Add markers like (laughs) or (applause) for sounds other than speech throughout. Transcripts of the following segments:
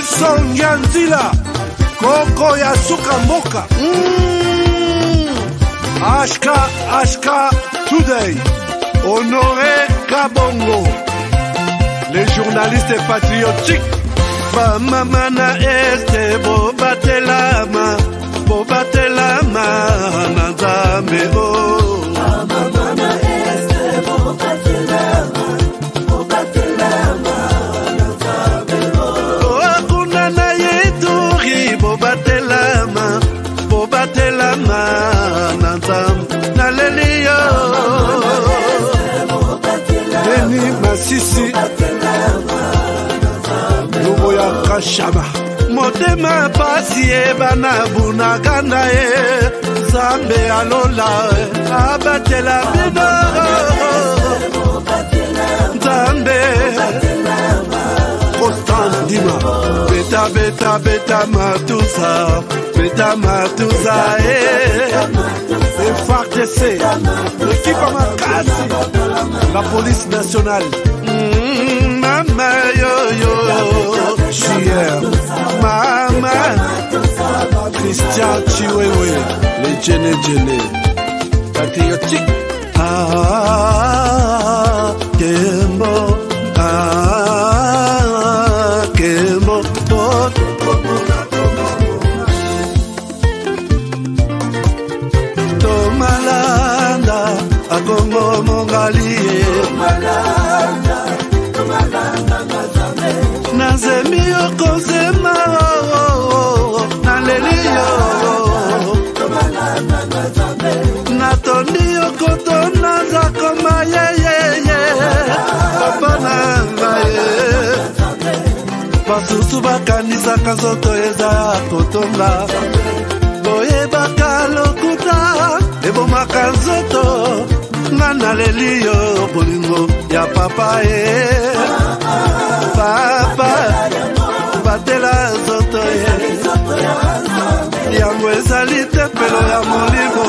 Nelson Nyanzila koko ya suka mboka mm. ashka ashka today honoré kabongo les journalistes patriotiques bamama na este bobatelama bobatelama na nzambe o oh. sisi lobo ya kashaba motema pasi ebana bunaka na ye nzambe alola abatela bino nzambe constant dima beta beta beta matuza beta matuza e eh. FARDC, l'équipe à la police nationale. mama mmh, yo yo, JR, mama, Christian Chiwewe, les Djene Djene, patriotique. Ah, ah, ah. koto naza koma yeyeye papa na ngaye basusu bakanisaka nzoto eza ya kotonga boyebaka lokuta ebomaka nzoto nga naleli yo bolingo ya papa ye papa batela nzoto ye yango ezali tempelo ya molimo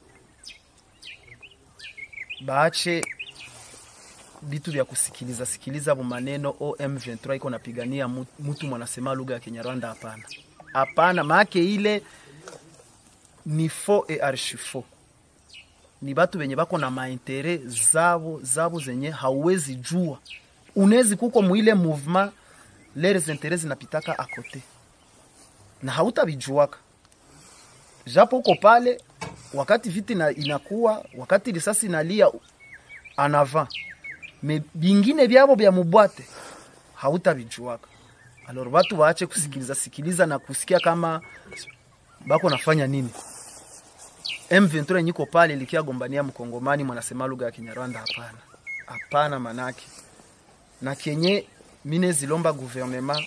baache vitu vya kusikiliza sikiliza mu maneno OM23 iko napigania mtu mwanasema lugha ya Kinyarwanda. Hapana, hapana, maake ile ni fo e archifo ni batu venye bako na maintere zabo zabo zenye hauwezi jua, unezi kuko muile movement lere zintere zinapitaka akote na hautabijuaka, japo uko pale wakati viti na, inakuwa wakati risasi inalia anava me bingine byabo bya mubwate hautabijuaka. Alors watu waache kusikiliza sikiliza na kusikia kama bako nafanya nini. M23 nyiko pale likia gombania mkongomani mwanasema lugha ya Kinyarwanda, hapana hapana, manake na kenye mine zilomba guvernema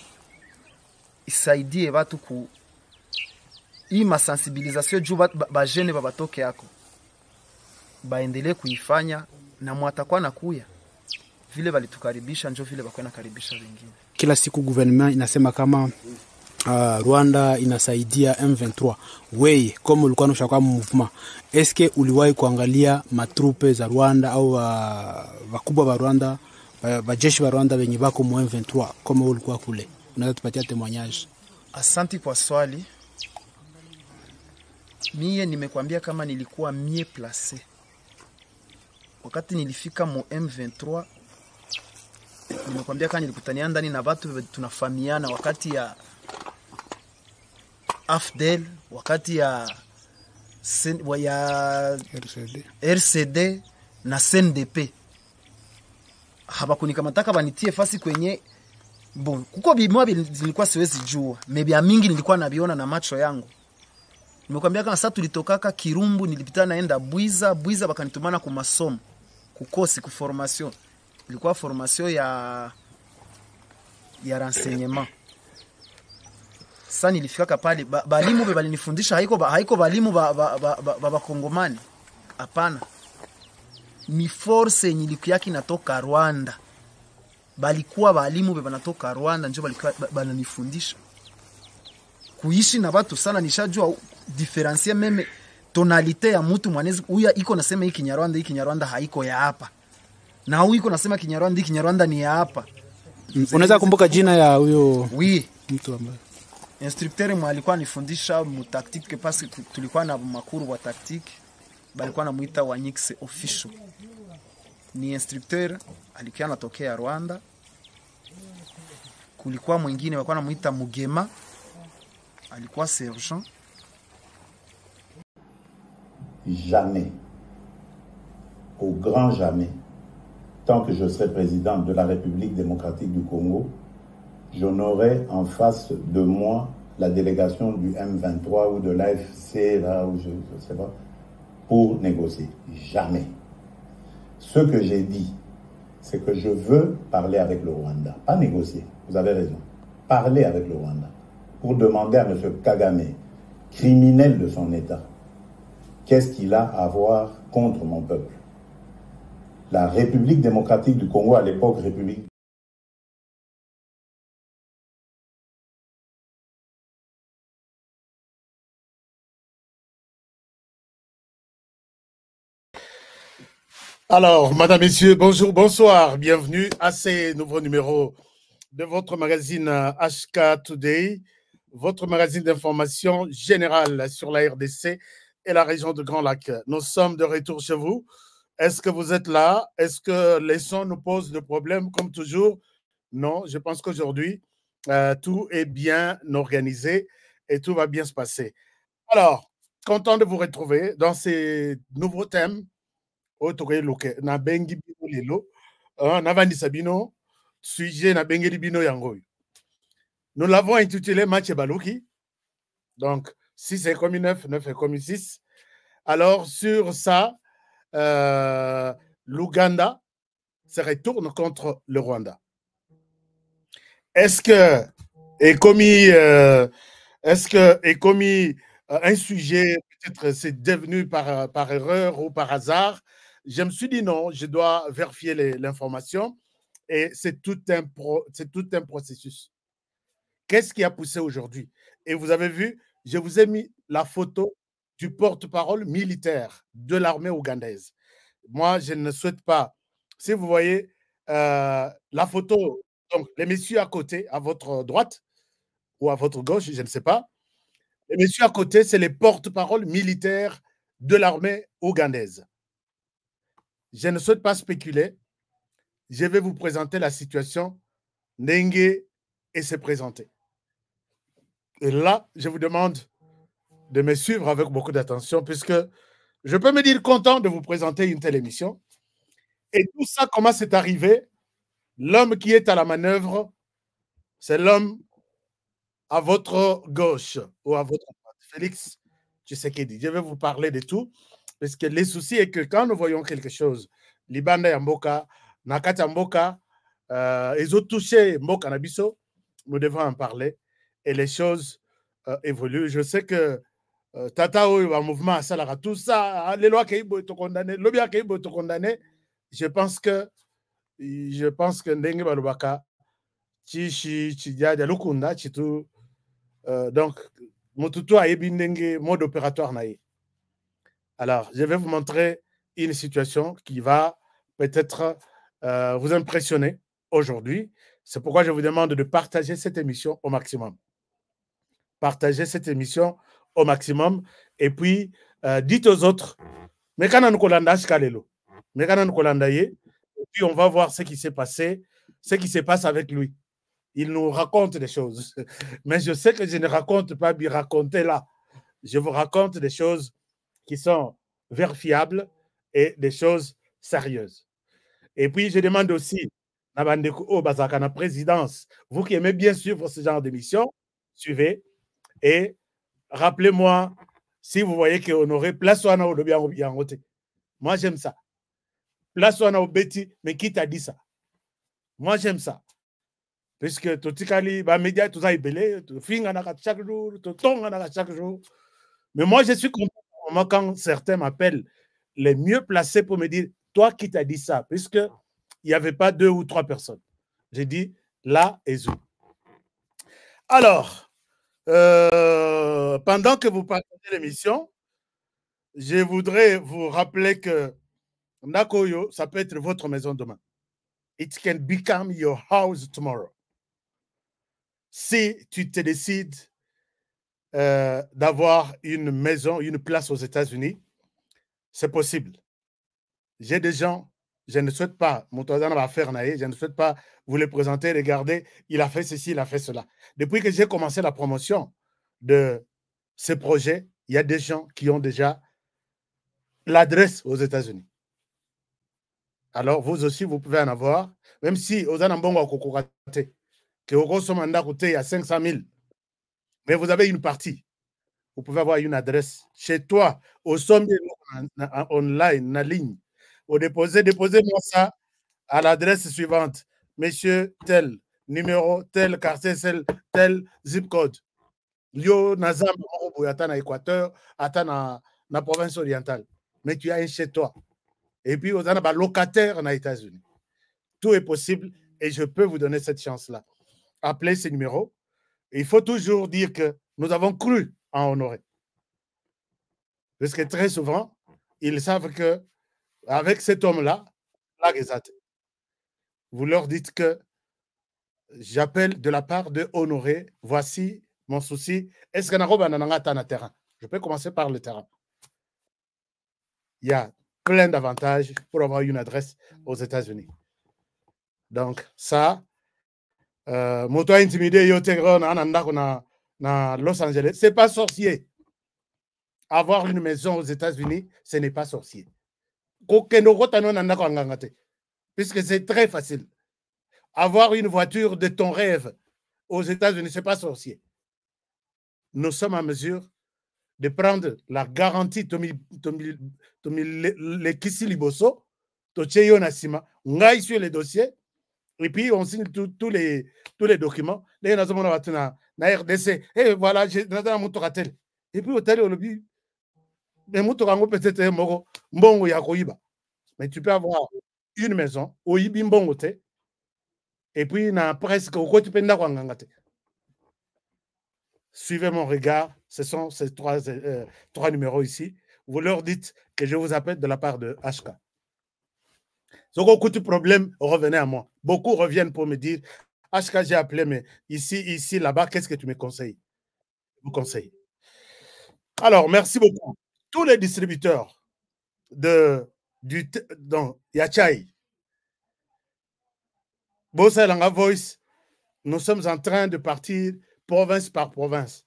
isaidie watu ku ima sensibilisation juu bajene ba, ba babatoke yako baendelee kuifanya na mwatakuwa kuya vile walitukaribisha njo vile bakwenda karibisha wengine. Kila siku gouvernement inasema kama uh, Rwanda inasaidia M23. Weye, kama ulikuwa nasha kwa movement, eske uliwahi kuangalia matrupe za Rwanda au uh, wakubwa wa Rwanda uh, wajeshi wa Rwanda wenye bako mu M23 kama ulikuwa kule? Unaweza tupatia temwanyaji? Asanti kwa swali. Mie nimekwambia kama nilikuwa mie place wakati nilifika mu M23, nimekwambia kama nilikutania ndani na watu tunafamiana, wakati ya AFDEL, wakati ya ya RCD, RCD na CNDP habakunikamata banitie fasi kwenye bon, kuko bimwa bilikuwa siwezi jua, mebia mingi nilikuwa nabiona na macho yangu Nimekwambia kama sasa tulitokaka Kirumbu, nilipita naenda Bwiza, Bwiza bakanitumana ku masomo, kukosi ku formation. Ilikuwa formation ya ya renseignement. Sasa nilifikaka pale ba, balimu be balinifundisha haiko ba, haiko balimu ba ba, ba, ba, ba, ba Kongomani. Hapana. Ni force yenye ilikuwa inatoka Rwanda. Balikuwa balimu be banatoka Rwanda ndio balikuwa bananifundisha. Kuishi na watu sana nishajua diferensie meme tonalite ya mtu mwanezi huyu iko nasema hii Kinyarwanda, hii Kinyarwanda haiko ya hapa, na huyu iko nasema Kinyarwanda, hii Kinyarwanda ni ya hapa. Unaweza kumbuka jina ya huyo oui, mtu ambaye instructeur mwa alikuwa anifundisha mu tactique parce que tulikuwa na makuru wa tactique, balikuwa namuita Wanyix official. Ni instructeur alikuwa anatokea Rwanda. Kulikuwa mwingine walikuwa namuita Mugema, alikuwa sergeant jamais, au grand jamais, tant que je serai président de la République démocratique du Congo, n'aurai en face de moi la délégation du M23 ou de l'AFC, là je ne sais pas, pour négocier. Jamais. Ce que j'ai dit, c'est que je veux parler avec le Rwanda. Pas négocier, vous avez raison. Parler avec le Rwanda pour demander à M. Kagame, criminel de son État, qu'est-ce qu'il a à voir contre mon peuple La République démocratique du Congo, à l'époque République Alors, madame, messieurs, bonjour, bonsoir, bienvenue à ces nouveaux numéros de votre magazine HK euh, Today, votre magazine d'information générale sur la RDC et la région de Grand Lac. Nous sommes de retour chez vous. Est-ce que vous êtes là Est-ce que les sons nous posent de problèmes comme toujours Non, je pense qu'aujourd'hui, euh, tout est bien organisé et tout va bien se passer. Alors, content de vous retrouver dans ces nouveaux thèmes. Hein, nous l'avons intitulé Match Balouki. Donc, 6 est commis 9, 9 est commis 6. Alors, sur ça, euh, l'Ouganda se retourne contre le Rwanda. Est-ce que est commis, euh, est-ce que est commis euh, un sujet, peut-être c'est devenu par, par erreur ou par hasard Je me suis dit non, je dois vérifier l'information et c'est tout, un tout un processus. Qu'est-ce qui a poussé aujourd'hui Et vous avez vu, je vous ai mis la photo du porte-parole militaire de l'armée ougandaise. Moi, je ne souhaite pas. Si vous voyez euh, la photo, donc les messieurs à côté, à votre droite ou à votre gauche, je ne sais pas. Les messieurs à côté, c'est les porte-parole militaires de l'armée ougandaise. Je ne souhaite pas spéculer. Je vais vous présenter la situation. Nengue et se présenter. Et là, je vous demande de me suivre avec beaucoup d'attention, puisque je peux me dire content de vous présenter une telle émission. Et tout ça, comment c'est arrivé L'homme qui est à la manœuvre, c'est l'homme à votre gauche ou à votre droite. Félix tu sais dit. je vais vous parler de tout, parce que le souci est que quand nous voyons quelque chose, Libanda Yamboka, Nakata Mboka, ils euh, ont touché Mboka nous devons en parler et les choses euh, évoluent. Je sais que Tatao euh, Tata un mouvement à Salara, tout ça, ah, les lois qui été condamnées, le bien qui est condamné, je pense que je pense que Ndenge Balubaka, Chichi, Chidia, Lukunda, Chitu, euh, donc, toutou a Ndenge, mode opératoire naï. Alors, je vais vous montrer une situation qui va peut-être vous impressionner aujourd'hui. C'est pourquoi je vous demande de partager cette émission au maximum partagez cette émission au maximum. Et puis, euh, dites aux autres, et puis on va voir ce qui s'est passé, ce qui se passe avec lui. Il nous raconte des choses. (laughs) Mais je sais que je ne raconte pas bien raconter là. Je vous raconte des choses qui sont vérifiables et des choses sérieuses. Et puis, je demande aussi, à la oh, présidence, vous qui aimez bien suivre ce genre d'émission, suivez et rappelez-moi si vous voyez que Honoré, place wana un autre Moi, j'aime ça. Place wana obeti, mais qui t'a dit ça? Moi, j'aime ça. Puisque totikali, bah, média, tout ça, il belé, tout finganaka chaque jour, tout tonganaka chaque jour. Mais moi, je suis content quand certains m'appellent les mieux placés pour me dire, toi qui t'as dit ça, puisque il n'y avait pas deux ou trois personnes. J'ai dit, là et où. Alors, euh, pendant que vous partagez l'émission, je voudrais vous rappeler que Nakoyo, ça peut être votre maison demain. It can become your house tomorrow. Si tu te décides euh, d'avoir une maison, une place aux États-Unis, c'est possible. J'ai des gens je ne souhaite pas, va faire je ne souhaite pas vous les présenter, regardez, il a fait ceci, il a fait cela. Depuis que j'ai commencé la promotion de ce projet, il y a des gens qui ont déjà l'adresse aux États-Unis. Alors, vous aussi, vous pouvez en avoir, même si aux Anambongo que au mandat coûté à 500 000, mais vous avez une partie. Vous pouvez avoir une adresse chez toi, au sommet online, en ligne au déposer, Déposez-moi ça à l'adresse suivante. Monsieur tel, numéro tel, quartier tel, zip code. Lyon, Nazam, à Équateur, Atana, la province orientale. Mais tu as un chez toi. Et puis, vous avez un locataire en États-Unis. Tout est possible et je peux vous donner cette chance-là. Appelez ces numéros. il faut toujours dire que nous avons cru en honorer. Parce que très souvent, ils savent que avec cet homme-là, vous leur dites que j'appelle de la part de Honoré, voici mon souci. Est-ce que terrain Je peux commencer par le terrain. Il y a plein d'avantages pour avoir une adresse aux États-Unis. Donc, ça, euh, Angeles, c'est pas sorcier. Avoir une maison aux États-Unis, ce n'est pas sorcier. Puisque c'est très facile. Avoir une voiture de ton rêve aux États-Unis, n'est pas sorcier. Nous sommes en mesure de prendre la garantie Tommy Tommy Tommy Lekisi Liboso, Tocheyo On ngai sur les dossiers et puis on signe tous les tous les documents. Là, nous avons na RDC et voilà, j'ai dans mon tour Et puis au on le lobby mais tu peux avoir une maison et puis na presque au tu peux suivez mon regard ce sont ces trois, euh, trois numéros ici vous leur dites que je vous appelle de la part de HK si vous de problème revenez à moi beaucoup reviennent pour me dire HK j'ai appelé mais ici ici là-bas qu'est-ce que tu me conseilles vous conseille. alors merci beaucoup tous les distributeurs de du dans Yachai, Bossa Voice, nous sommes en train de partir province par province.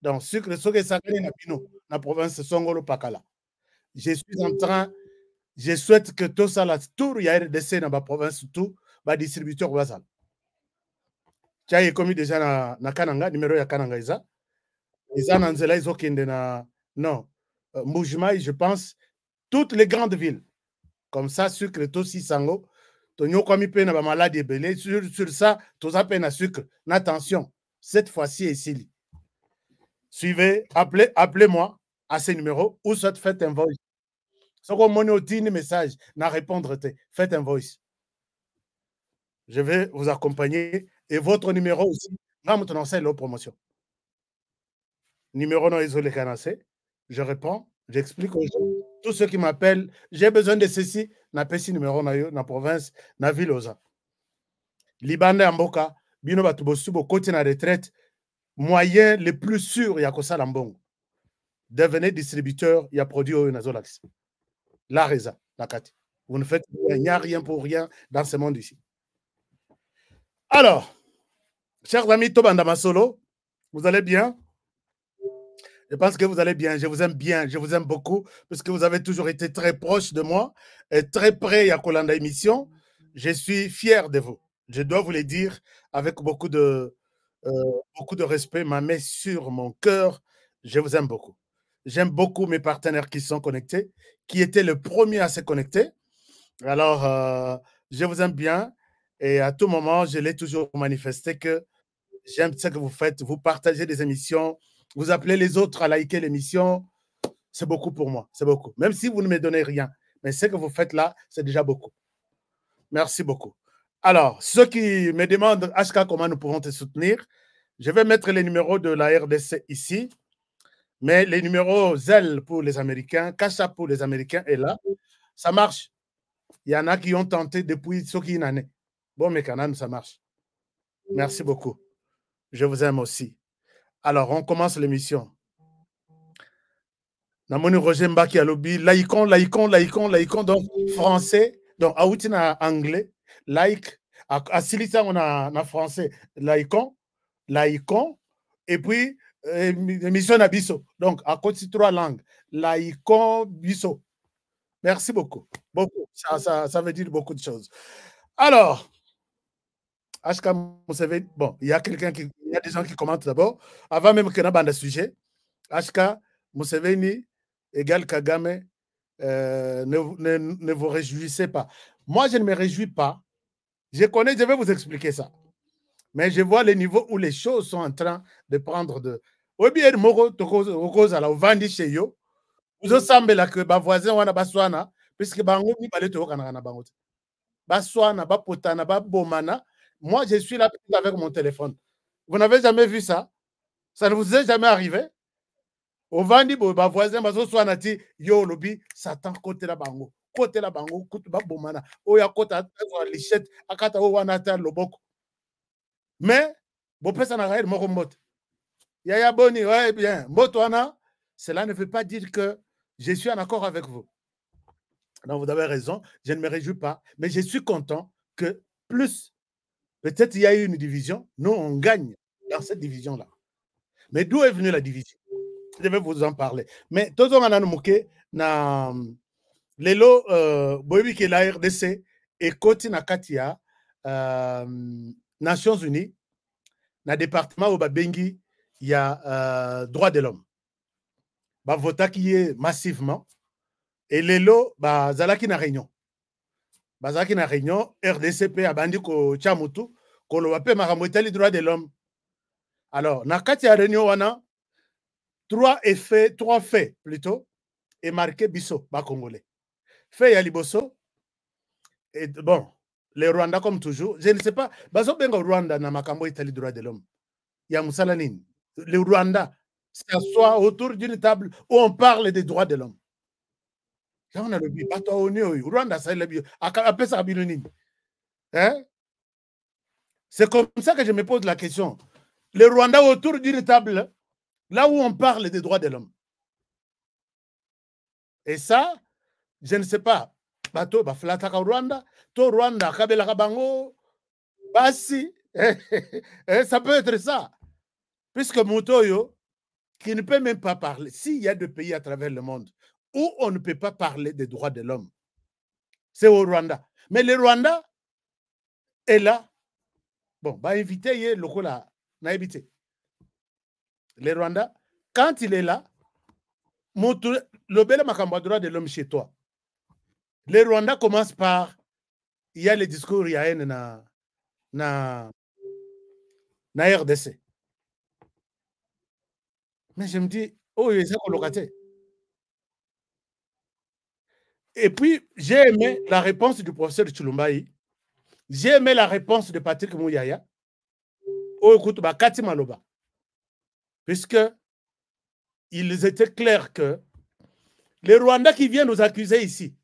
Donc, Sucre, Soge, Sakale, Napino, la province Songolo, Pakala. Je suis en train, je souhaite que tout ça, la tour, y a scènes dans ma province, tout, ma distributeur, Wazal. Chai est commis déjà na, na Kananga, numéro ya Kananga, Isa. Isa, Nanzela, Izokinde, na, non, euh, Moujmaï, je pense, toutes les grandes villes. Comme ça, sucre, tosi sango. Tonyo komi pena ba malade Sur, sur ça, toza à sucre. Attention, cette fois-ci, ici. Suivez, appelez, appelez-moi à ces numéros ou soit faites un voice. Si vous message, n'a répondre, faites un voice. Je vais vous accompagner et votre numéro aussi, c'est la promotion. Numéro non isolé canassé je réponds, j'explique aux gens. Tous ceux qui m'appellent, j'ai besoin de ceci, na pesi numéro na yo, na province, na ville oza. Libanda mboka, bino batu côté na retraite, moyen le plus sûr ya kosala Devenez distributeur a produit dans nazolax. La raison la Vous ne faites rien, il n'y a rien pour rien dans ce monde ici. Alors, chers amis Tobanda Masolo, vous allez bien je pense que vous allez bien. Je vous aime bien. Je vous aime beaucoup parce que vous avez toujours été très proche de moi et très près à Colanda Émission. Je suis fier de vous. Je dois vous le dire avec beaucoup de, euh, beaucoup de respect. Ma main sur mon cœur. Je vous aime beaucoup. J'aime beaucoup mes partenaires qui sont connectés, qui étaient le premier à se connecter. Alors, euh, je vous aime bien. Et à tout moment, je l'ai toujours manifesté que j'aime ce que vous faites. Vous partagez des émissions vous appelez les autres à liker l'émission. C'est beaucoup pour moi. C'est beaucoup. Même si vous ne me donnez rien. Mais ce que vous faites là, c'est déjà beaucoup. Merci beaucoup. Alors, ceux qui me demandent, HK, comment nous pouvons te soutenir, je vais mettre les numéros de la RDC ici. Mais les numéros ZEL pour les Américains, Kasha pour les Américains est là. Ça marche. Il y en a qui ont tenté depuis ce qui une année. Bon, mes canons, ça marche. Merci beaucoup. Je vous aime aussi. Alors, on commence l'émission. namoni roger mbaki alobi laikon laikon laikon laikon donc français donc auti na anglais like À on on a français Laïcon. Laïcon. et puis l'émission euh, à biso donc à de trois langues Laïcon, biso merci beaucoup beaucoup ça, ça, ça veut dire beaucoup de choses alors HK savez, bon, il y a quelqu'un qui il y a des gens qui commentent d'abord. Avant même que nous avons sujet, HK, Museveni, égal Kagame, euh, ne, ne, ne, vous réjouissez pas. Moi, je ne me réjouis pas. Je connais, je vais vous expliquer ça. Mais je vois le niveau où les choses sont en train de prendre de. bien, Moro, Tokoza, la Vandi chez yo. Vous semblez là que ba voisin wana baswana, puisque bango ni balé toko kanana Baswana, ba potana, ba bomana. Moi, je suis là avec mon téléphone. Vous n'avez jamais vu ça Ça ne vous est jamais arrivé ovandi voisin, bah, soit ti yo lobi, satan côté la bango la bango bomana, babomana ya côté azwa lichette, akata oyo wana ata loboko me bopesanaka ye moi mbote yaya boni ouais bien Motwana, cela ne veut pas dire que je suis en accord avec vous non vous avez raison je ne me réjouis pas mais je suis content que plus Peut-être qu'il y a eu une division. Nous, on gagne dans cette division-là. Mais d'où est venue la division Je vais vous en parler. Mais le monde na lelo que euh, de la RDC et côté kati euh, Nations Unies le département y y a euh, droit de l'homme qui est massivement et lelo dans na réunion qui na réunion rdc mpe abandi ko a koloba mpe makambo etali droit de l'homme alors na kati ya réunion wana trois effets trois faits plutôt bisso biso congolais. fait ya liboso et bon les rwanda comme toujours je ne sais pas le rwanda na makambo Tali droit de l'homme ya musala nini le rwanda s'assoit autour d'une table où on parle des droits de l'homme eh? C'est comme ça que je me pose la question. Le Rwanda autour d'une table là où on parle des droits de l'homme. Et ça, je ne sais pas. Bato au Rwanda, Rwanda kabela kabango basi. Eh, eh, ça peut être ça. Puisque Moutoyo, qui ne peut même pas parler, s'il y a des pays à travers le monde où on ne peut pas parler des droits de l'homme. C'est au Rwanda. Mais le Rwanda est là. Bon, bah invité, le là, n'a Le Rwanda, quand il est là, le bel ma droit de l'homme chez toi. Le Rwanda commence par il y a le discours il y a na na RDC. Mais je me dis, oh, il un ça et puis, j'ai aimé la réponse du professeur Chulumbaï. J'ai aimé la réponse de Patrick Mouyaya. Oh, écoute, bah, Kati Maloba. Puisque il étaient que les Rwandais qui viennent nous accuser ici,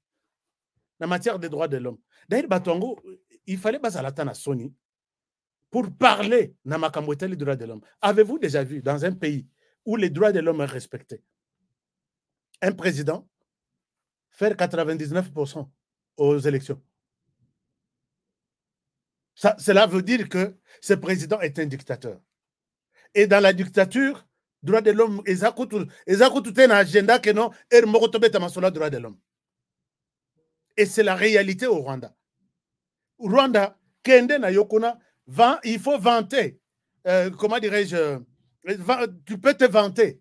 en matière des droits de l'homme, d'ailleurs, il fallait pas à Sony pour parler des droits de l'homme. Avez-vous déjà vu dans un pays où les droits de l'homme sont respectés un président faire 99% aux élections. cela veut dire que ce président est un dictateur. Et dans la dictature, droit de l'homme, ils a tout un agenda que non, droit de l'homme. Et c'est la réalité au Rwanda. Au Rwanda, il faut vanter, euh, comment dirais-je, euh, tu peux te vanter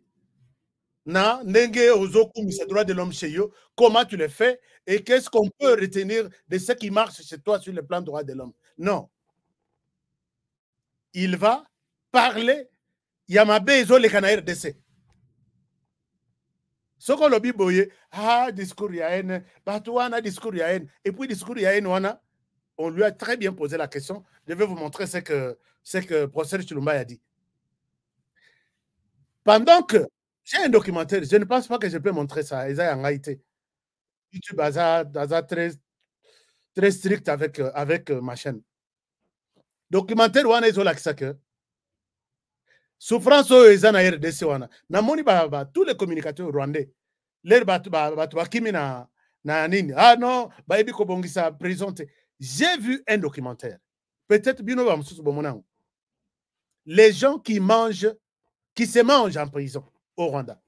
na ndenge ozokumisa droit de l'homme chez eux, comment tu le fais et qu'est-ce qu'on peut retenir de ce qui marche chez toi sur le plan droit de l'homme. Non. Il va parler Yamabe ezo le de RDC. Soko lobi boye, ah, discours ya haine, wana discours ya Et puis discours yahen, haine wana, on lui a très bien posé la question. Je vais vous montrer ce que, ce que professeur Chulumba a dit. Pendant que j'ai un documentaire, je ne pense pas que je peux montrer ça. Isaiah en Haïti. YouTube a très, très strict avec, euh, avec euh, ma chaîne. Documentaire a un documentaire. Souffrance au ont na RDC Wana. Namoni tous les communicateurs rwandais. L'air Batouakimi kimina na Nini. Ah non, Baby Kobongisa présenté. J'ai vu un documentaire. Peut-être Bino mon Bomonang. Les gens qui mangent, qui se mangent en prison au Rwanda.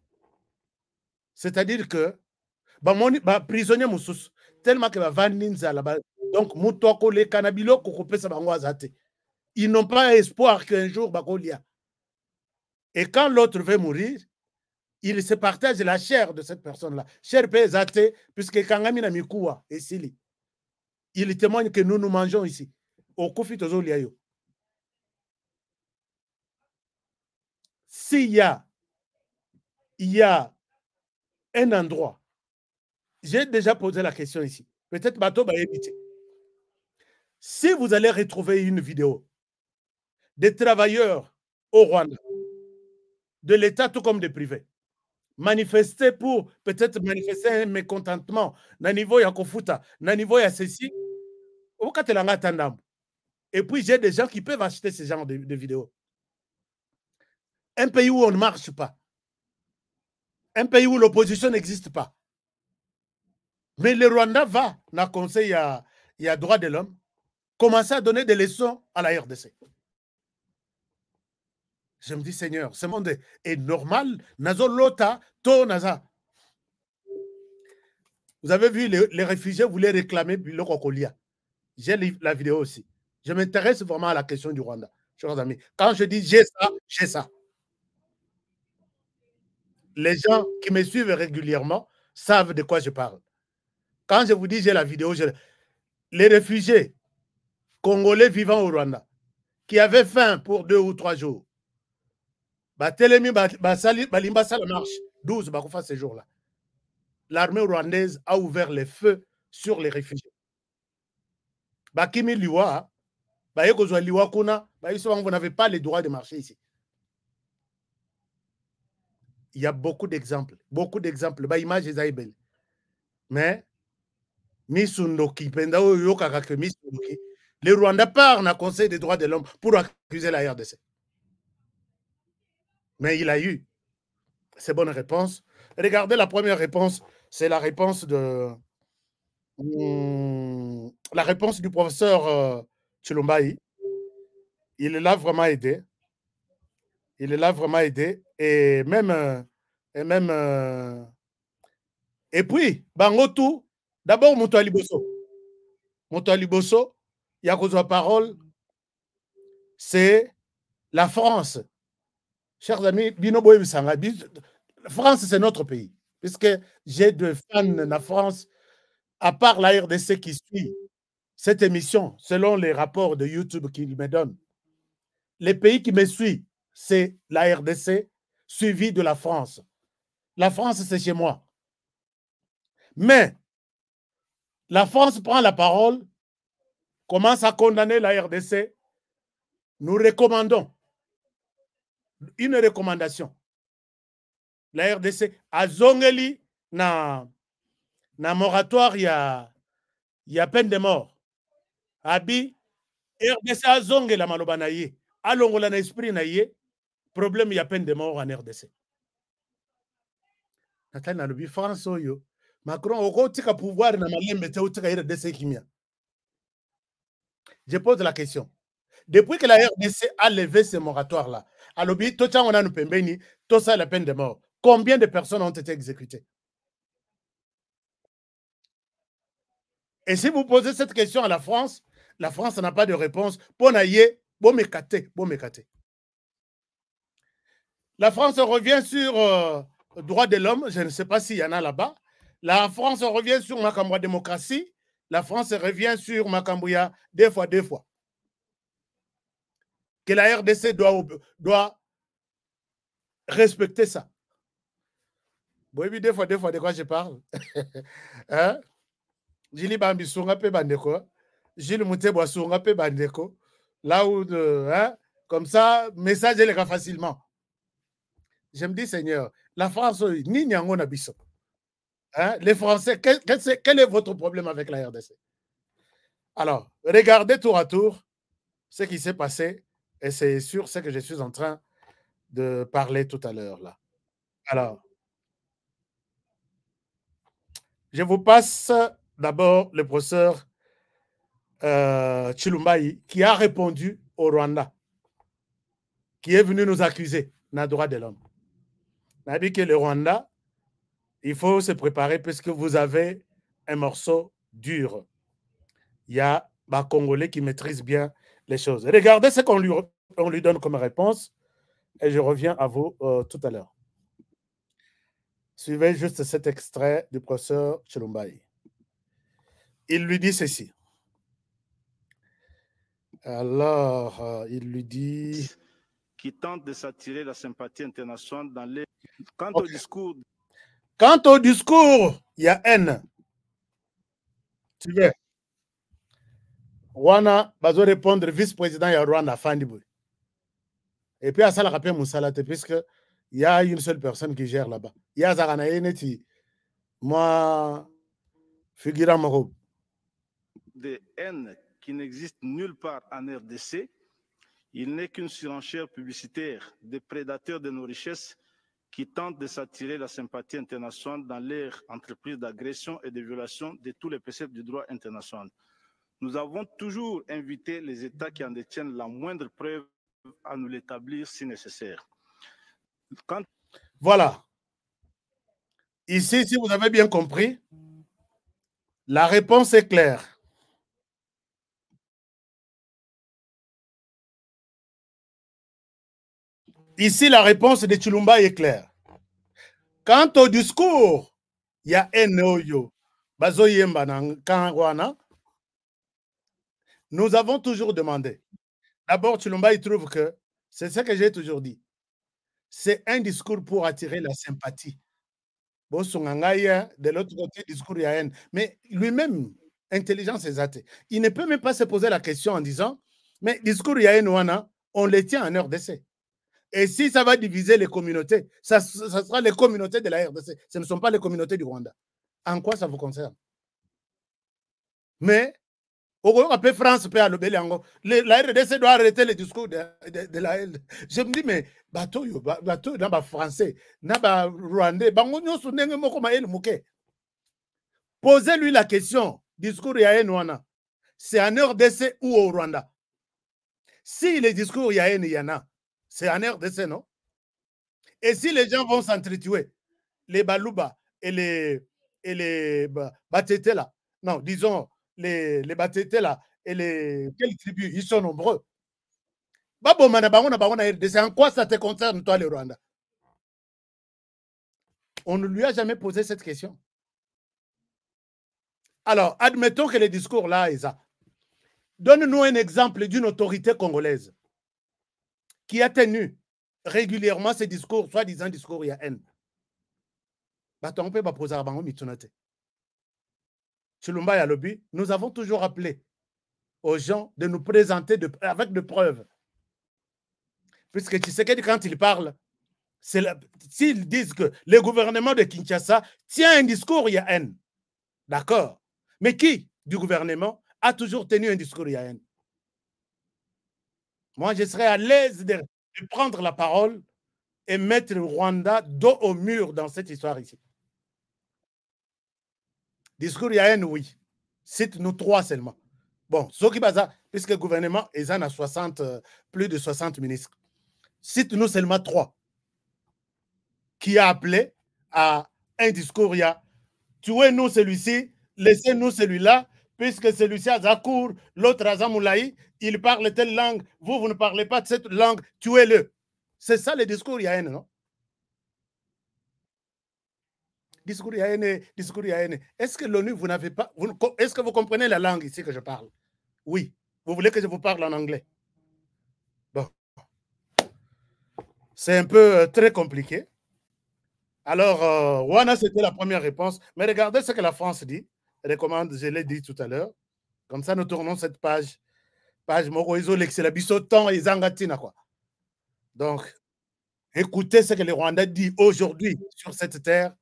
C'est-à-dire que bah, mon, bah, prisonnier Moussus, tellement que bah, Van là-bas, donc Moutoko, les ils n'ont pas espoir qu'un jour Bakolia. Et quand l'autre veut mourir, il se partage la chair de cette personne-là. Cher Pézate, puisque Kangamina Mikoua et Sili, il témoigne que nous nous mangeons ici. Au Kofi S'il y a il y a un endroit. J'ai déjà posé la question ici. Peut-être Bateau va éviter. Si vous allez retrouver une vidéo des travailleurs au Rwanda, de l'État tout comme des privés, manifester pour peut-être manifester un mécontentement, na niveau ya kofuta, na niveau ya ceci, et puis j'ai des gens qui peuvent acheter ce genre de vidéos. Un pays où on ne marche pas, un pays où l'opposition n'existe pas. Mais le Rwanda va, dans le Conseil à, à droit de l'homme, commencer à donner des leçons à la RDC. Je me dis, Seigneur, ce monde est normal. Vous avez vu, les, réfugiés voulaient réclamer le Kokolia. J'ai la vidéo aussi. Je m'intéresse vraiment à la question du Rwanda, chers amis. Quand je dis j'ai ça, j'ai ça les gens qui me suivent régulièrement savent de quoi je parle. Quand je vous dis, j'ai la vidéo, les réfugiés congolais vivant au Rwanda, qui avaient faim pour deux ou trois jours, marche, 12 ces jours-là. L'armée rwandaise a ouvert les feux sur les réfugiés. Bakimi Liwa, Liwa Kuna, vous n'avez pas le droit de marcher ici il y a beaucoup d'exemples. Beaucoup d'exemples. Bah, image Mais, Misundoki, Pendao Yokaka, Misundoki, le Rwanda part dans Conseil des droits de l'homme pour accuser la RDC. Mais il a eu ses bonnes réponses. Regardez la première réponse, c'est la réponse de hmm, la réponse du professeur euh, Il l'a vraiment aidé. Il l'a vraiment aidé et même euh, et même euh, et puis bango tout d'abord il aliboso a aliboso ya parole c'est la France chers amis bino la France c'est notre pays puisque j'ai de fans la France à part la RDC qui suit cette émission selon les rapports de YouTube qu'ils me donne. les pays qui me suivent c'est la RDC suivi de la France. La France, c'est chez moi. Mais la France prend la parole, commence à condamner la RDC. Nous recommandons une recommandation. La RDC a zongeli na, na moratoire y a peine de mort. Abi RDC a zongela la na ye, esprit na Problème, il y a peine de mort en RDC. Nathan alobi France oyo Macron okotika pouvoir na malembe te otika RDC kimia. Je pose la question. Depuis que la RDC a levé ce moratoire là, tout on a nous pembeni tout ça la peine de mort. Combien de personnes ont été exécutées Et si vous posez cette question à la France, la France n'a pas de réponse. Bon aïe, bon mekate, bon mekate. La France revient sur le euh, droit de l'homme, je ne sais pas s'il y en a là-bas. La France revient sur Macambo démocratie. La France revient sur Macambouya deux fois, deux fois. Que la RDC doit, doit respecter ça. Bon, oui, deux fois, deux fois, de quoi je parle (laughs) hein? Jili Bambi Bandeko. Gilles Moutebo Sungape Bandeko. Là où, euh, hein? comme ça, message est facilement je me dis, Seigneur, la France, euh, ni hein? Les Français, quel, est votre problème avec la RDC Alors, regardez tour à tour ce qui s'est passé et c'est sur ce que je suis en train de parler tout à l'heure. là. Alors, je vous passe d'abord le professeur euh, qui a répondu au Rwanda, qui est venu nous accuser d'un droit de l'homme que le Rwanda, il faut se préparer parce que vous avez un morceau dur. Il y a un bah, Congolais qui maîtrise bien les choses. Regardez ce qu'on lui, lui donne comme réponse et je reviens à vous euh, tout à l'heure. Suivez juste cet extrait du professeur Chelumbaï. Il lui dit ceci. Alors, euh, il lui dit qui tente de s'attirer la sympathie internationale dans les... Quant au discours... Quant au discours, il y a haine. Tu veux Wana, bazo répondre vice-président ya Rwanda, Fandibou. Et puis, à ça, la rappel Moussalate, puisque il y a une seule personne qui gère là-bas. Il y a Zaranaye Neti, moi, Fugura Morob. Des haines qui n'existent nulle part en RDC, il n'est qu'une surenchère publicitaire des prédateurs de nos richesses qui tentent de s'attirer la sympathie internationale dans leur entreprise d'agression et de violation de tous les préceptes du droit international. Nous avons toujours invité les États qui en détiennent la moindre preuve à nous l'établir si nécessaire. Voilà. Ici, si vous avez bien compris, la réponse est claire. Ici, la réponse de Chulumba est claire. Quant au discours, il y a Nous avons toujours demandé. D'abord, Chulumba, il trouve que, c'est ce que j'ai toujours dit, c'est un discours pour attirer la sympathie. De l'autre côté, discours, il y a Mais lui-même, intelligence athée, il ne peut même pas se poser la question en disant, mais discours, il y a on les tient en heure d'essai. Et si ça va diviser les communautés, ça, sera les communautés de la RDC. Ce ne sont pas les communautés du Rwanda. En quoi ça vous concerne Mais, au appeler France, La RDC doit arrêter le discours de, de, la RDC. Je me dis, mais, bateau, bateau, naba français, naba rwandais, bango Posez-lui la question, discours ya RDC, C'est en RDC ou au Rwanda Si le discours ya en yana, c'est en RDC, non Et si les gens vont s'entretuer, les Balouba et les, et les non, disons, les, les et les. Quelles tribus Ils sont nombreux. Babo en quoi ça te concerne, toi, le Rwanda On ne lui a jamais posé cette question. Alors, admettons que le discours là est Donne-nous un exemple d'une autorité congolaise qui a tenu régulièrement ses discours, soi-disant discours, il y a haine. nous avons toujours appelé aux gens de nous présenter avec des preuves. Puisque tu sais que quand ils parlent, s'ils disent que le gouvernement de Kinshasa tient un discours, il y a haine. D'accord. Mais qui du gouvernement a toujours tenu un discours, il y a haine moi, je serais à l'aise de, prendre la parole et mettre Rwanda dos au mur dans cette histoire ici. Discours il y a un, oui. Cite nous trois seulement. Bon, qui puisque le gouvernement, y en a 60, euh, plus de 60 ministres. Cite nous seulement trois qui a appelé à un discours, il y a tuez-nous celui-ci, laissez-nous celui-là, puisque celui-ci a Zakour, l'autre a Zamoulaï, il parle telle langue, vous, vous ne parlez pas de cette langue, tuez-le. C'est ça le discours Yahen, non Discours Yahen, discours Yahen. Est-ce que l'ONU, vous n'avez pas. Est-ce que vous comprenez la langue ici que je parle Oui. Vous voulez que je vous parle en anglais Bon. C'est un peu euh, très compliqué. Alors, euh, Wana, c'était la première réponse. Mais regardez ce que la France dit recommande, je l'ai dit tout à l'heure. Comme ça, nous tournons cette page. Page Moroiso, l'excellent Bissotan et Zangatina. Quoi. Donc, écoutez ce que les Rwandais dit aujourd'hui sur cette terre.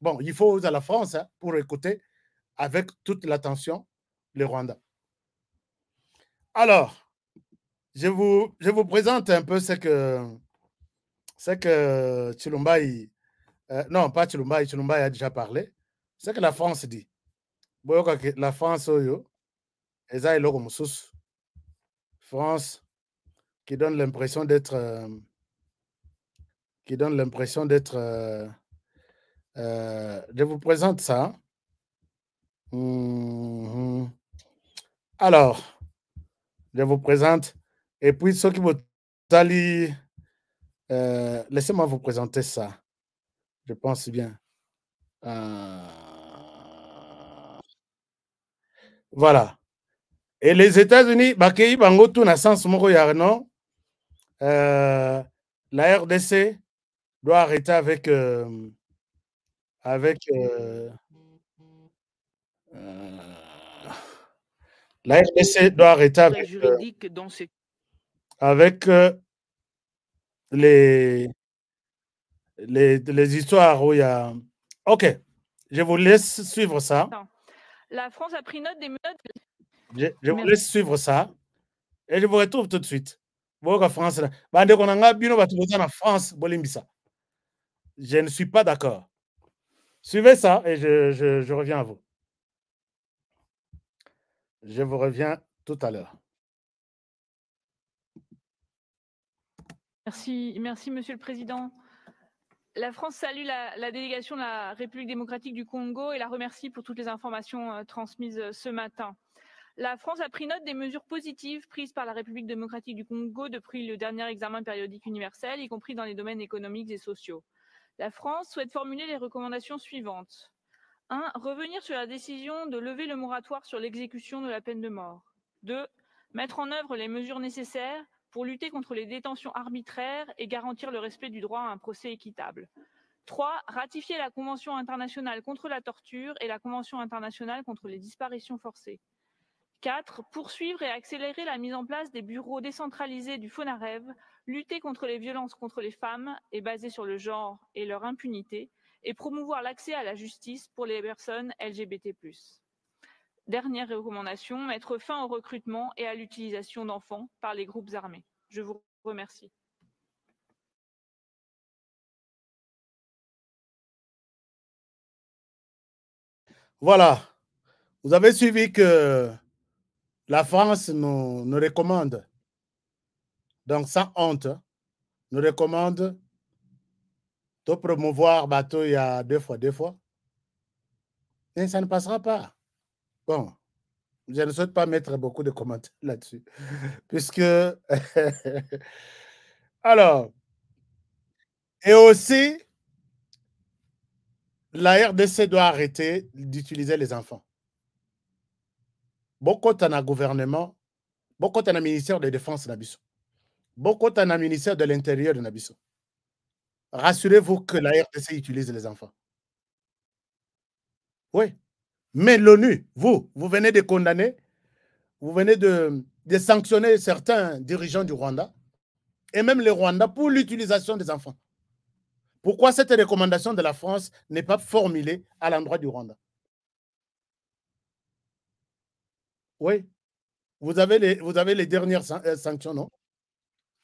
Bon, il faut à la France hein, pour écouter avec toute l'attention les Rwandais. Alors, je vous, je vous présente un peu ce que, ce que euh, non pas Chilumbay, a déjà parlé, ce que la France dit la france france qui donne l'impression d'être euh, qui donne l'impression d'être euh, euh, je vous présente ça hein. mmh, mmh. alors je vous présente et puis ceux qui vous tali laissez-moi vous présenter ça je pense bien ah. Voilà. Et les États-Unis, Bakéi bango tout na sens euh, la RDC doit arrêter avec euh, avec euh, la RDC doit arrêter avec, avec les, les, les histoires où il y a. Ok, je vous laisse suivre ça. La France a pris note des notes. Je, vous laisse suivre ça et je vous retrouve tout de suite. France, bah, France, Je ne suis pas d'accord. Suivez ça et je reviens à vous. Je vous reviens tout à l'heure. Merci, merci, Monsieur le Président. La France salue la, délégation de la République démocratique du Congo et la remercie pour toutes les informations euh, transmises euh, ce matin. La France a pris note des mesures positives prises par la République démocratique du Congo depuis le dernier examen périodique universel, y compris dans les domaines économiques et sociaux. La France souhaite formuler les recommandations suivantes. 1. Revenir sur la décision de lever le moratoire sur l'exécution de la peine de mort. 2. Mettre en œuvre les mesures nécessaires pour lutter contre les détentions arbitraires et garantir le respect du droit à un procès équitable. 3. Ratifier la Convention internationale contre la torture et la Convention internationale contre les disparitions forcées. 4. Poursuivre et accélérer la mise en place des bureaux décentralisés du FONAREV, lutter contre les violences contre les femmes et basées sur le genre et leur impunité, et promouvoir l'accès à la justice pour les personnes LGBT. Dernière recommandation, mettre fin au recrutement et à l'utilisation d'enfants par les groupes armés. Je vous remercie. Voilà, vous avez suivi que la France nous, recommande, donc sans honte, nous recommande de promouvoir bateau il y a deux fois, deux fois. Mais ça ne passera pas. Bon, je ne souhaite pas mettre beaucoup de commentaires (laughs) là-dessus, (laughs) puisque... (laughs) Alors, et aussi, la RDC doit arrêter d'utiliser les enfants. Beaucoup un gouvernement, beaucoup un ministère de défense Nabiso, beaucoup un ministère de l'intérieur de Rassurez-vous que la RDC utilise les enfants. Oui. Mais l'ONU, vous, vous venez de condamner, vous venez de, sanctionner certains dirigeants du Rwanda et même le Rwanda pour l'utilisation des enfants. Pourquoi cette recommandation de la France n'est pas formulée à l'endroit du Rwanda Oui, vous avez les, vous avez les dernières euh, sanctions, non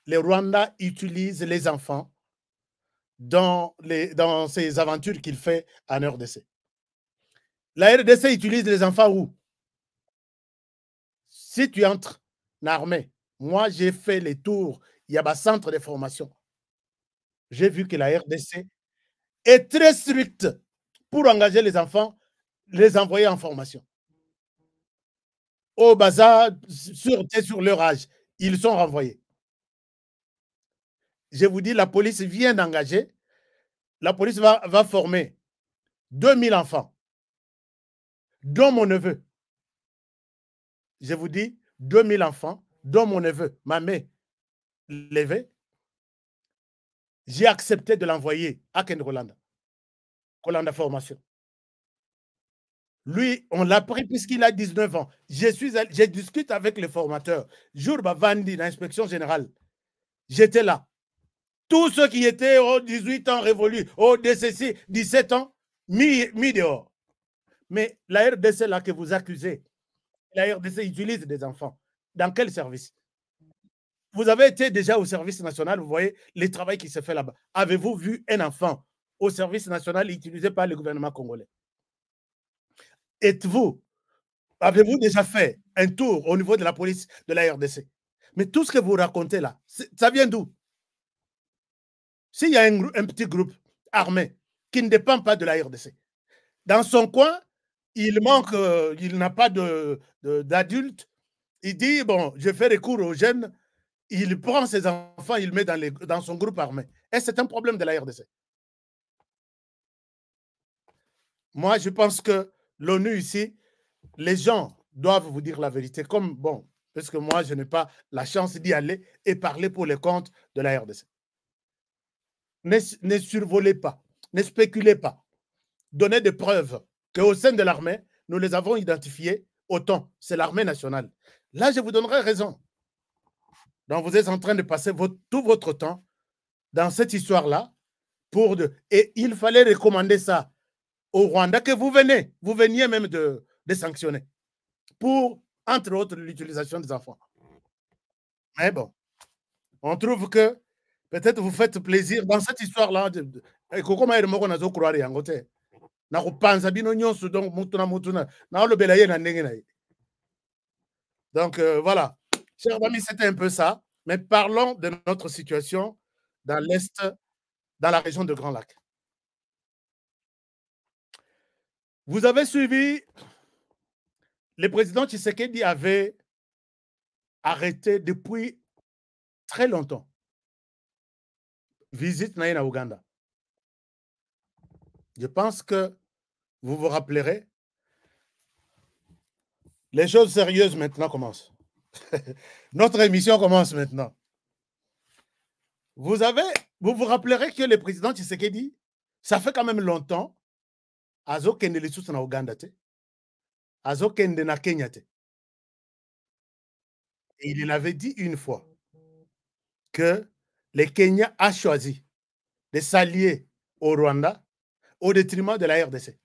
Les Rwanda utilisent les enfants dans, les, dans ces aventures qu'il fait en RDC. La RDC utilise les enfants où Si tu entres en l'armée, moi j'ai fait les tours, il y a ma centre de formation. J'ai vu que la RDC est très stricte pour engager les enfants, les envoyer en formation. Au bazar, sur, sur leur âge, ils sont renvoyés. Je vous dis, la police vient d'engager. La police va, va former 2000 enfants dont mon neveu. Je vous dis, 2000 enfants, dont mon neveu, ma mère, levée. J'ai accepté de l'envoyer à Ken Rolanda. Formation. Lui, on l'a pris puisqu'il a 19 ans. Je, suis, discute avec le formateur. Jour Bavandi, l'inspection générale. J'étais là. Tous ceux qui étaient aux 18 ans révolus, aux oh, 17 ans, mis dehors. Mais la RDC, là, que vous accusez, la RDC utilise des enfants. Dans quel service Vous avez été déjà au service national, vous voyez le travail qui se fait là-bas. Avez-vous vu un enfant au service national utilisé par le gouvernement congolais Êtes-vous, avez-vous déjà fait un tour au niveau de la police de la RDC Mais tout ce que vous racontez là, ça vient d'où S'il y a un, un petit groupe armé qui ne dépend pas de la RDC, dans son coin, il manque, euh, il n'a pas de, d'adulte. Il dit bon, je fais recours aux jeunes. Il prend ses enfants, il met dans, les, dans son groupe armé. Et c'est un problème de la RDC. Moi, je pense que l'ONU ici, les gens doivent vous dire la vérité. Comme bon, parce que moi, je n'ai pas la chance d'y aller et parler pour les comptes de la RDC. Ne, ne survolez pas, ne spéculez pas. Donnez des preuves qu'au sein de l'armée, nous les avons identifiés autant. C'est l'armée nationale. Là, je vous donnerai raison. Donc, vous êtes en train de passer tout votre temps dans cette histoire-là pour de... Et il fallait recommander ça au Rwanda que vous venez, vous veniez même de, de sanctionner pour, entre autres, l'utilisation des enfants. Mais bon, on trouve que peut-être vous faites plaisir dans cette histoire-là. comment donc voilà chers amis c'était un peu ça mais parlons de notre situation dans l'est dans la région de Grand Lac vous avez suivi le président Tshisekedi avait arrêté depuis très longtemps visite na na je pense que vous vous rappellerez, les choses sérieuses maintenant commencent. (laughs) Notre émission commence maintenant. Vous avez, vous vous rappellerez que le président Tshisekedi, ça fait quand même longtemps, na Kenya il avait dit une fois que le Kenya a choisi de s'allier au Rwanda au détriment de la RDC.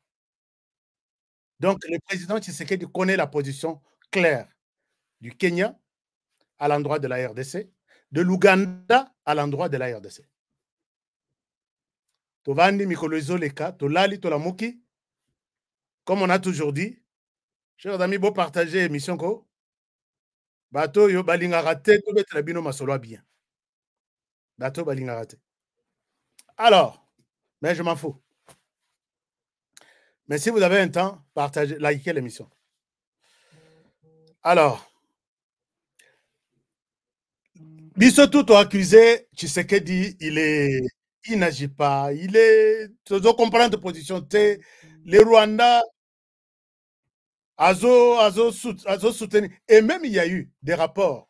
Donc, le président Tshisekedi connaît la position claire du Kenya à l'endroit de la RDC, de l'Ouganda à l'endroit de la RDC. Tovandi Tolali Tolamuki, comme on a toujours dit, chers amis, beau partager l'émission bato yo raté, tout la bino bien. Bato balinga raté. Alors, mais je m'en fous. Mais si vous avez un temps, partagez, likez l'émission. Alors, bisous tout accusé, tu sais qu'il dit, il est, il n'agit pas, il est, tu comprends de position, T, les Rwandais, Azo, Azo, Et même, il y a eu des rapports.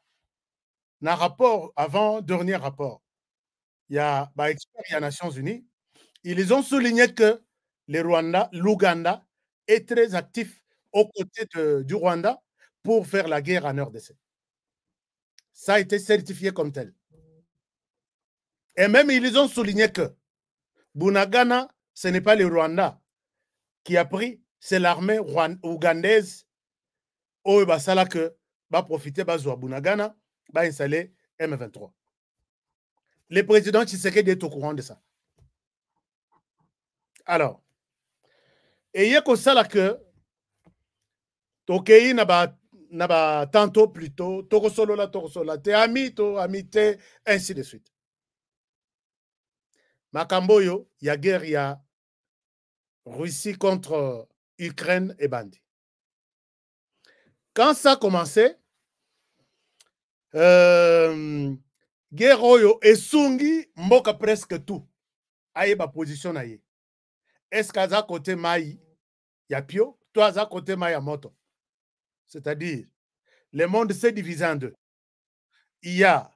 Un rapport, avant, dernier rapport. Il y a, bah, il y a Nations Unies. Ils ont souligné que le Rwanda, l'Ouganda est très actif aux côtés du Rwanda pour faire la guerre en RDC. Ça a été certifié comme tel. Et même ils ont souligné que Bunagana, ce n'est pas le Rwanda qui a pris, c'est l'armée ougandaise au Basala que va profiter de Bunagana, va installer M23. Le président Tshisekedi est au courant de ça. Alors, et kosala que, tokei na ba na tantôt plutôt tokosolola tokosolola te ami to ami ainsi de suite il y a guerre a russie contre ukraine et bandi. quand ça commencé euh, guerre Sungi sungi, mboka presque tout ba position na est-ce qu'à côté y a Pio, toi à côté y Moto. C'est-à-dire, le monde s'est divisé en deux. Il y a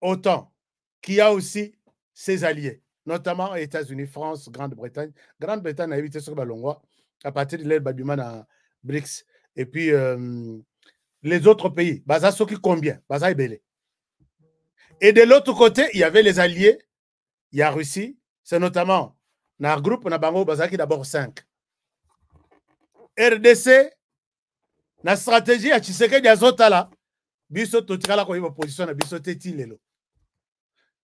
autant qui a aussi ses alliés, notamment États-Unis, France, Grande-Bretagne. Grande-Bretagne a évité sur voit à partir de l'aide du à BRICS. Et puis, euh, les autres pays, Baza Soki combien Baza Belé. Et de l'autre côté, il y avait les alliés, il y a Russie, c'est notamment na groupe na bango Bazaki d'abord 5 rdc na stratégie ya tshisekedi azotala biso totikala koyeba position na biso te ti lelo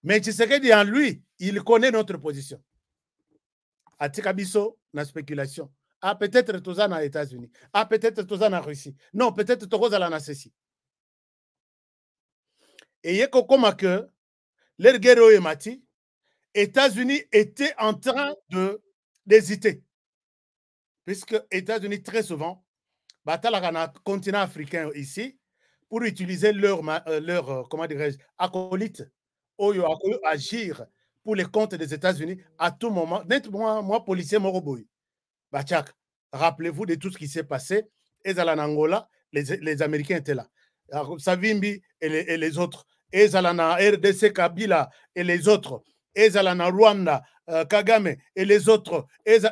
mais di en lui il connaît notre position atika biso na spéculation ah peut-être toza na états-unis ah peut-être toza na russie non peut-être tokozala na ceci Et yeko, ke que Lergero oyo Mati. États-Unis étaient en train de d'hésiter. Puisque États-Unis, très souvent, la continent africain ici, pour utiliser leur, euh, leur euh, comment dirais-je, acolyte, agir pour les comptes des États-Unis à tout moment. nêtes moi, policier Moroboy, Bachak, rappelez-vous de tout ce qui s'est passé. Et à l'Angola, les, Américains étaient là. Savimbi et les, les autres. Et à RDC Kabila et les autres. Rwanda, euh, Kagame et les autres,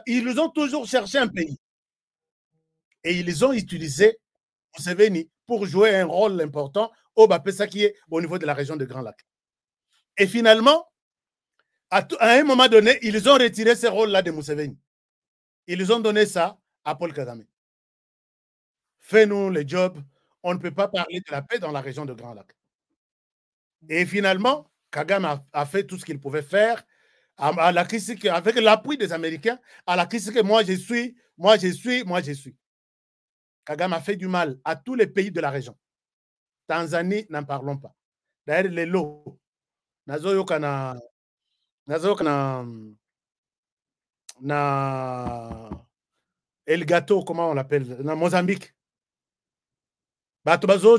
ils ont toujours cherché un pays. Et ils ont utilisé Mousseveni pour jouer un rôle important au ça qui est au niveau de la région de Grand Lac. Et finalement, à, un moment donné, ils ont retiré ce rôle-là de Museveni. Ils ont donné ça à Paul Kagame. Fais-nous le job. On ne peut pas parler de la paix dans la région de Grand Lac. Et finalement, Kagame a, fait tout ce qu'il pouvait faire à, la avec l'appui des Américains, à la crise que moi je suis, moi je suis, moi je suis. Kagame a fait du mal à tous les pays de la région. Tanzanie, n'en parlons pas. D'ailleurs, les lots. nous avons El Gato, comment on l'appelle Na Mozambique. bazo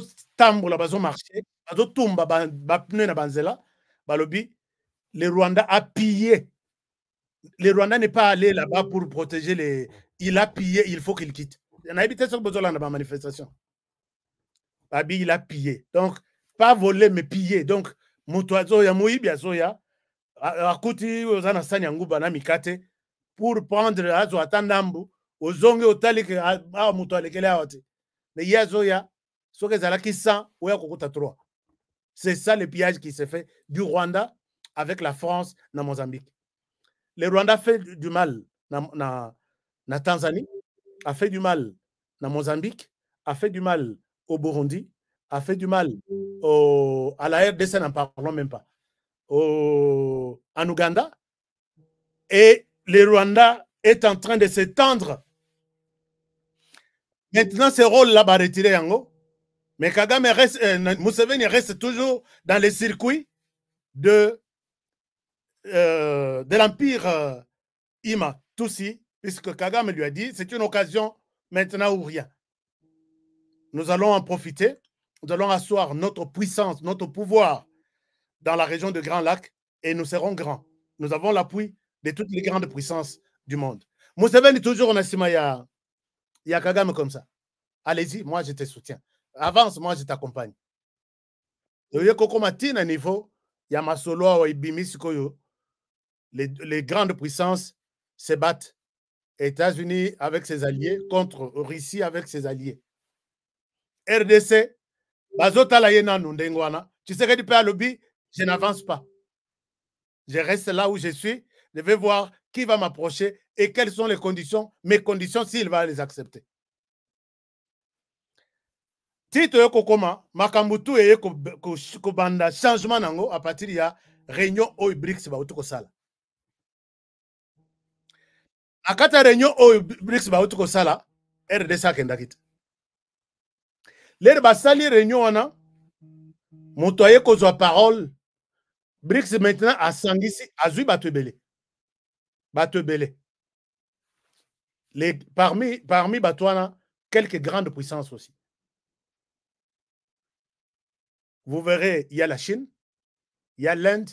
marché, tumba, ba na banzela. Balobi, le Rwanda a pillé. Le Rwanda n'est pas allé là-bas pour protéger les. Il a pillé, il faut qu'il quitte. Il a habité sur besoin dans ma manifestation. Babi, il a pillé. Donc, pas volé, mais pillé. Donc, Moutoazoya, Mouibia Zoya, Akuti, Ozana na Mikate, pour prendre Azo Atandambu, Ozonge, a Moutoalekele, Awati. Mais ya, Soke Zalaki 100, Oya Kokota 3. C'est ça le pillage qui s'est fait du Rwanda avec la France dans Mozambique. Le Rwanda fait du mal dans la Tanzanie, a fait du mal dans Mozambique, a fait du mal au Burundi, a fait du mal à la RDC, n'en parlons même pas, au, en Ouganda. Et le Rwanda est en train de s'étendre. Maintenant, ce rôle-là va retirer haut. Mais Kagame reste, euh, reste toujours dans les circuits de, euh, de l'empire euh, ima, Ima, puisque Kagame lui a dit c'est une occasion maintenant ou rien. Nous allons en profiter, nous allons asseoir notre puissance, notre pouvoir dans la région de Grand Lac et nous serons grands. Nous avons l'appui de toutes les grandes puissances du monde. est toujours en il y a Kagame comme ça. Allez-y, moi je te soutiens avance moi je t'accompagne les, grandes puissances se battent États-Unis avec ses alliés contre Russie avec ses alliés RDC tu sais que Tu peux du je n'avance pas je reste là où je suis je vais voir qui va m'approcher et quelles sont les conditions mes conditions s'il va les accepter Tito yoko kokoma ma tu eye changement nango a partir ya réunion oi brics ba kosala na kati réunion oyo brics bauti kosala rdc akendaki te sali basali réunion wana moto aye parole brics maintenant asangisi azwi bato ebele bato Les parmi, parmi batwana, quelques grandes puissances aussi vous verrez, il y a la Chine, il y a l'Inde,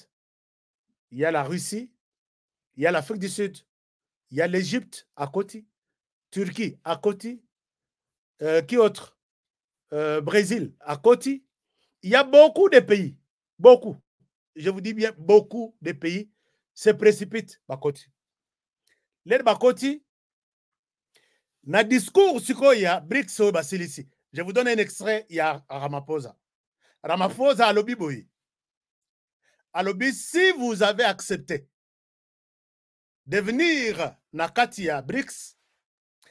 il y a la Russie, il y a l'Afrique du Sud, il y a l'Égypte à côté, Turquie à côté, euh, qui autre euh, Brésil à côté. Il y a beaucoup de pays, beaucoup, je vous dis bien, beaucoup de pays se précipitent à côté. à côté, notre discours sur il y a BRICS Je vous donne un extrait, il y a Ramaphosa. Ramaphosa alobi Alobi si vous avez accepté de venir Nakatia BRICS,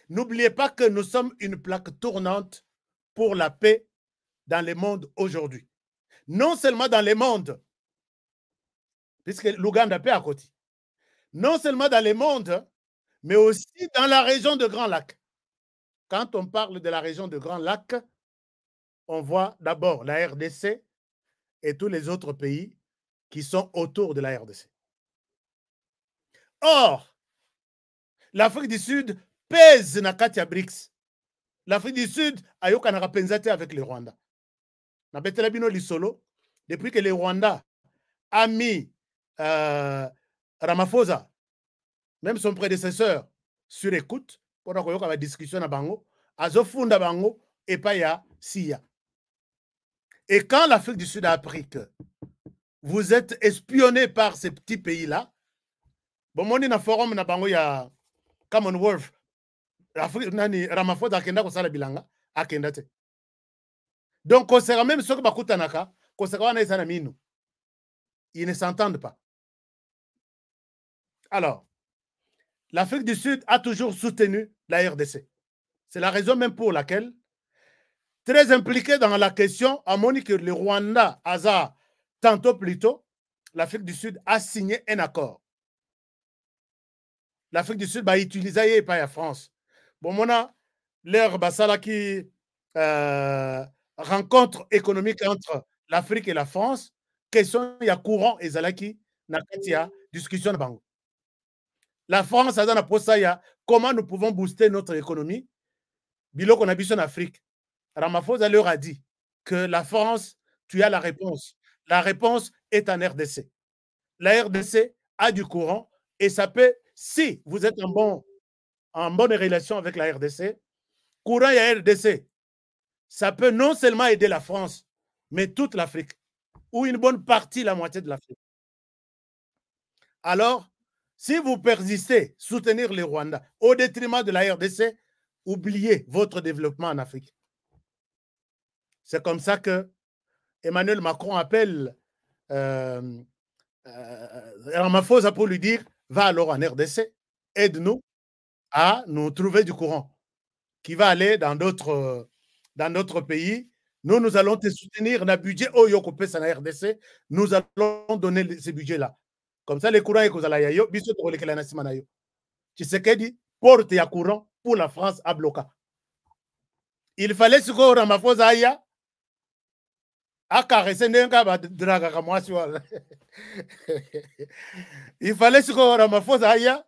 n'oubliez pas que nous sommes une plaque tournante pour la paix dans le monde aujourd'hui. Non seulement dans le monde, puisque l'Ouganda paix à côté. Non seulement dans le monde, mais aussi dans la région de Grand Lac. Quand on parle de la région de Grand Lac, on voit d'abord la RDC et tous les autres pays qui sont autour de la RDC. Or, l'Afrique du Sud pèse Nakatia BRICS. L'Afrique du Sud a eu avec le Rwanda. Na Rwandais. depuis que les Rwanda a mis euh, Ramaphosa, même son prédécesseur, sur écoute, pour la une discussion à Bango, zofunda Bango, et Paya Sia. Et quand l'Afrique du sud a appris que vous êtes espionné par ces petits pays-là, bon, on le forum, on a Commonwealth, l'Afrique, nani, Ramaphosa, akenda kosala bilanga, akenda te. Donc, sera même sont bakutanaka, kosera wana eza na minu. Ils ne s'entendent pas. Alors, l'Afrique du Sud a toujours soutenu la RDC. C'est la raison même pour laquelle très impliqué dans la question, à mon que le Rwanda, hasard, tantôt plus tôt, l'Afrique du Sud a signé un accord. L'Afrique du Sud va bah, utiliser pas la France. Bon, on a ça là, qui euh, rencontre économique entre l'Afrique et la France. Question, il y a courant et y nakatia, discussion de bango. La France a dans la comment nous pouvons booster notre économie. Bilo qu'on en Afrique. Ramaphosa leur a dit que la France, tu as la réponse. La réponse est en RDC. La RDC a du courant et ça peut, si vous êtes en, bon, en bonne relation avec la RDC, courant et RDC, ça peut non seulement aider la France, mais toute l'Afrique, ou une bonne partie, la moitié de l'Afrique. Alors, si vous persistez, soutenir les Rwandais au détriment de la RDC, oubliez votre développement en Afrique. C'est comme ça que Emmanuel Macron appelle euh, euh, Ramaphosa pour lui dire va alors en RDC, aide-nous à nous trouver du courant qui va aller dans d'autres dans notre pays. Nous, nous allons te soutenir. Le budget Oyokopé, oh, c'est la RDC. Nous allons donner ce budget-là. Comme ça, les courants, tu sais qu'elle dit porte à courant pour la France à bloquer. Il fallait ce que Ramaphosa aille akarese ndenge abadrakaka mwasi wala (laughs) ifale sikoyo ramaphosa aya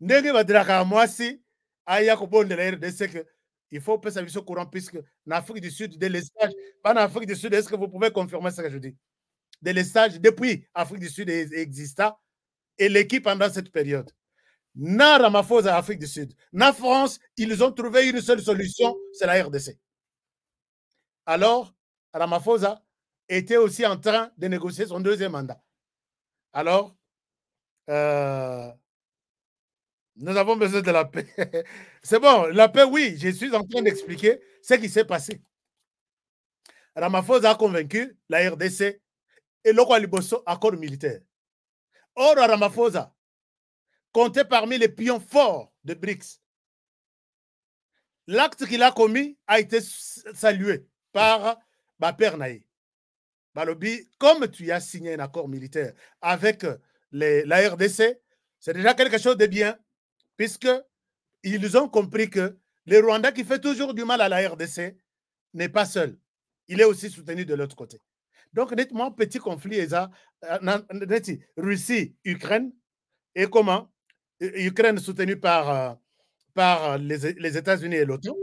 ndenge badrakaka mwasi aya la rdc que il faut opesa au courant puisque l'afrique afrique du sud de lestage en afrique du sud est ce que vous pouvez confirmer ce que je dis de lestage depuis afrique du sud exista l'équipe pendant cette période na ramaphosa afrique du sud na france ils ont trouvé une seule solution c'est la rdc alors Ramaphosa était aussi en train de négocier son deuxième mandat. Alors, euh, nous avons besoin de la paix. (laughs) C'est bon, la paix, oui, je suis en train d'expliquer ce qui s'est passé. Ramaphosa a convaincu la RDC et le à accord militaire. Or, Ramaphosa comptait parmi les pions forts de BRICS. L'acte qu'il a commis a été salué par Ma bah, père Naï, balobi comme tu as signé un accord militaire avec euh, la RDC c'est déjà quelque chose de bien puisque ils ont compris que le Rwanda qui fait toujours du mal à la RDC n'est pas seul il est aussi soutenu de l'autre côté donc dites nettement petit conflit euh, Russie Ukraine et comment euh, Ukraine soutenue par par les États-Unis et l'OTAN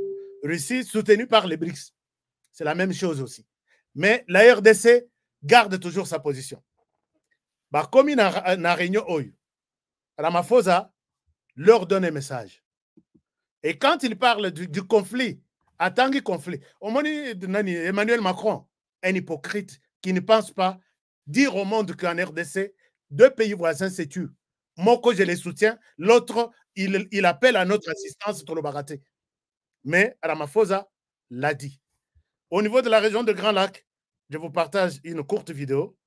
Russie soutenue par les BRICS c'est la même chose aussi. Mais la RDC garde toujours sa position. Comme il na réunion Oyo, Ramaphosa leur donne un message. Et quand il parle du, conflit, à que conflit, Emmanuel Macron, un hypocrite qui ne pense pas dire au monde qu'en RDC, deux pays voisins se tuent. Moi, je les soutiens. L'autre, il, appelle à notre assistance, le pour baraté. Mais Ramaphosa l'a dit. Au niveau de la région de Grand Lac, je vous partage une courte vidéo.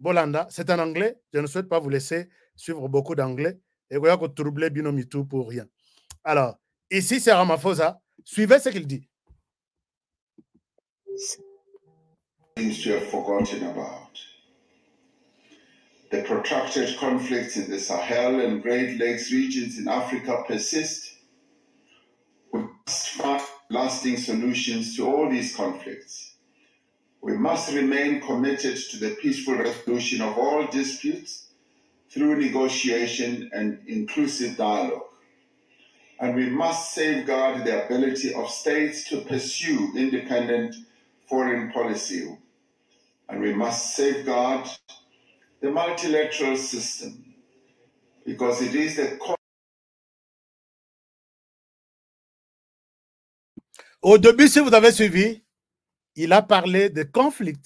Bolanda, c'est en anglais. Je ne souhaite pas vous laisser suivre beaucoup d'anglais. Et vous voyez troubler Binomitou pour rien. Alors, ici, c'est Ramaphosa. Suivez ce qu'il dit. The protracted conflicts in the Sahel and Great Lakes regions in Africa persist. lasting solutions to all these conflicts. We must remain committed to the peaceful resolution of all disputes through negotiation and inclusive dialogue. And we must safeguard the ability of states to pursue independent foreign policy. And we must safeguard the multilateral system because it is the core. Au début, si vous avez suivi, il a parlé de conflits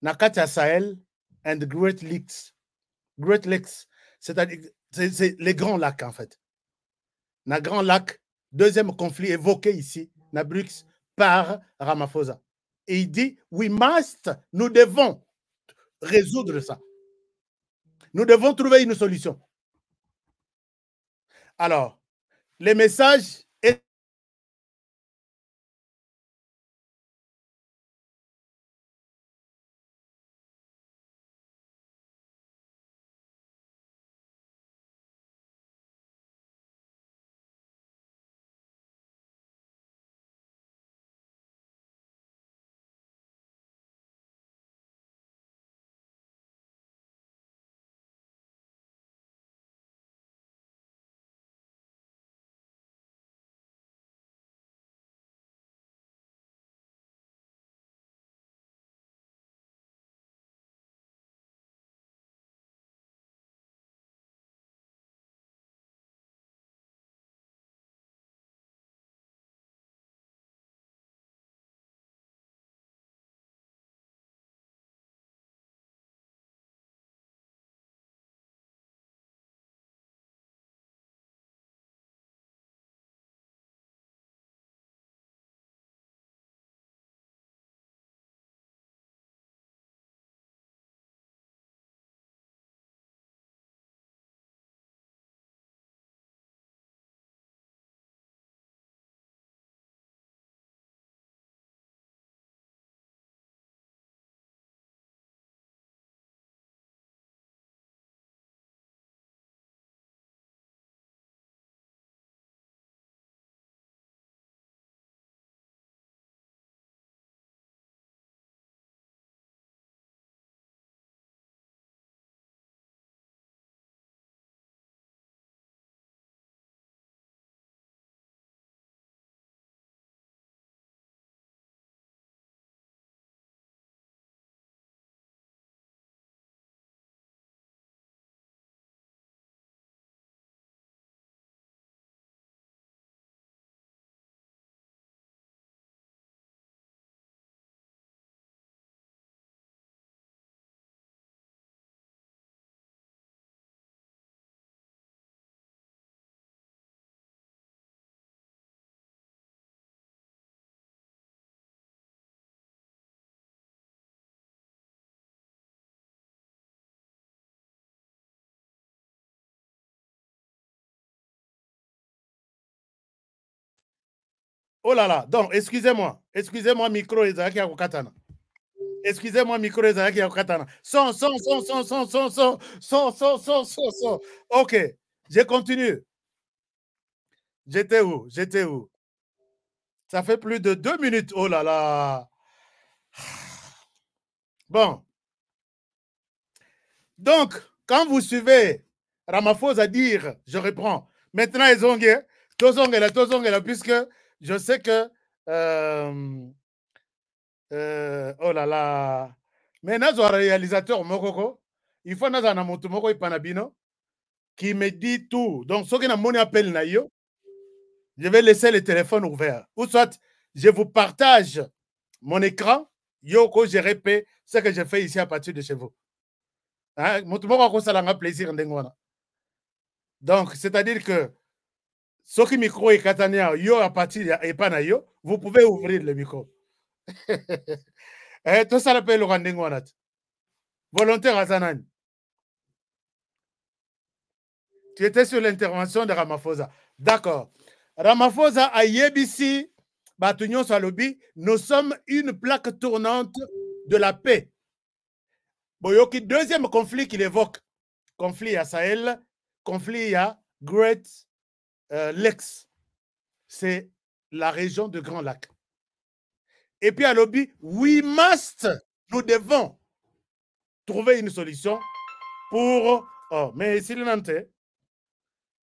Nakatia Sahel and Great Lakes. Great Lakes, c'est-à-dire les grands lacs en fait. Na grand lac, deuxième conflit évoqué ici, Nabrux, par Ramaphosa. Et il dit, we must, nous devons résoudre ça. Nous devons trouver une solution. Alors, les messages Oh là là, donc excusez-moi, excusez-moi micro Ezaki ya excusez-moi micro Ezaki ya son son son son son son son son son son son son ok je continue j'étais où j'étais où ça fait plus de deux minutes oh là là bon donc quand vous suivez Ramaphosa dire je reprends maintenant ezonge tozongela ongles, puisque je sais que. Euh, oh là là. Mais nous réalisateur, Mokoko. Il faut que un Moko Panabino qui me dit tout. Donc, ce que mon appel, je vais laisser le téléphone ouvert. Ou soit, je vous partage mon écran. Yoko, je répète ce que je fais ici à partir de chez vous. Hein? plaisir. Donc, c'est-à-dire que qui micro et yo vous pouvez ouvrir le micro (laughs) eh, Tout ça volontaire Azanan. tu étais sur l'intervention de ramaphosa d'accord ramaphosa à bato nous sommes une plaque tournante de la paix boyoki deuxième conflit qu'il évoque conflit à sahel conflit à great euh, l'ex, c'est la région de Grand Lac. Et puis à Lobby, we must, nous devons trouver une solution pour. Oh, mais si Nante,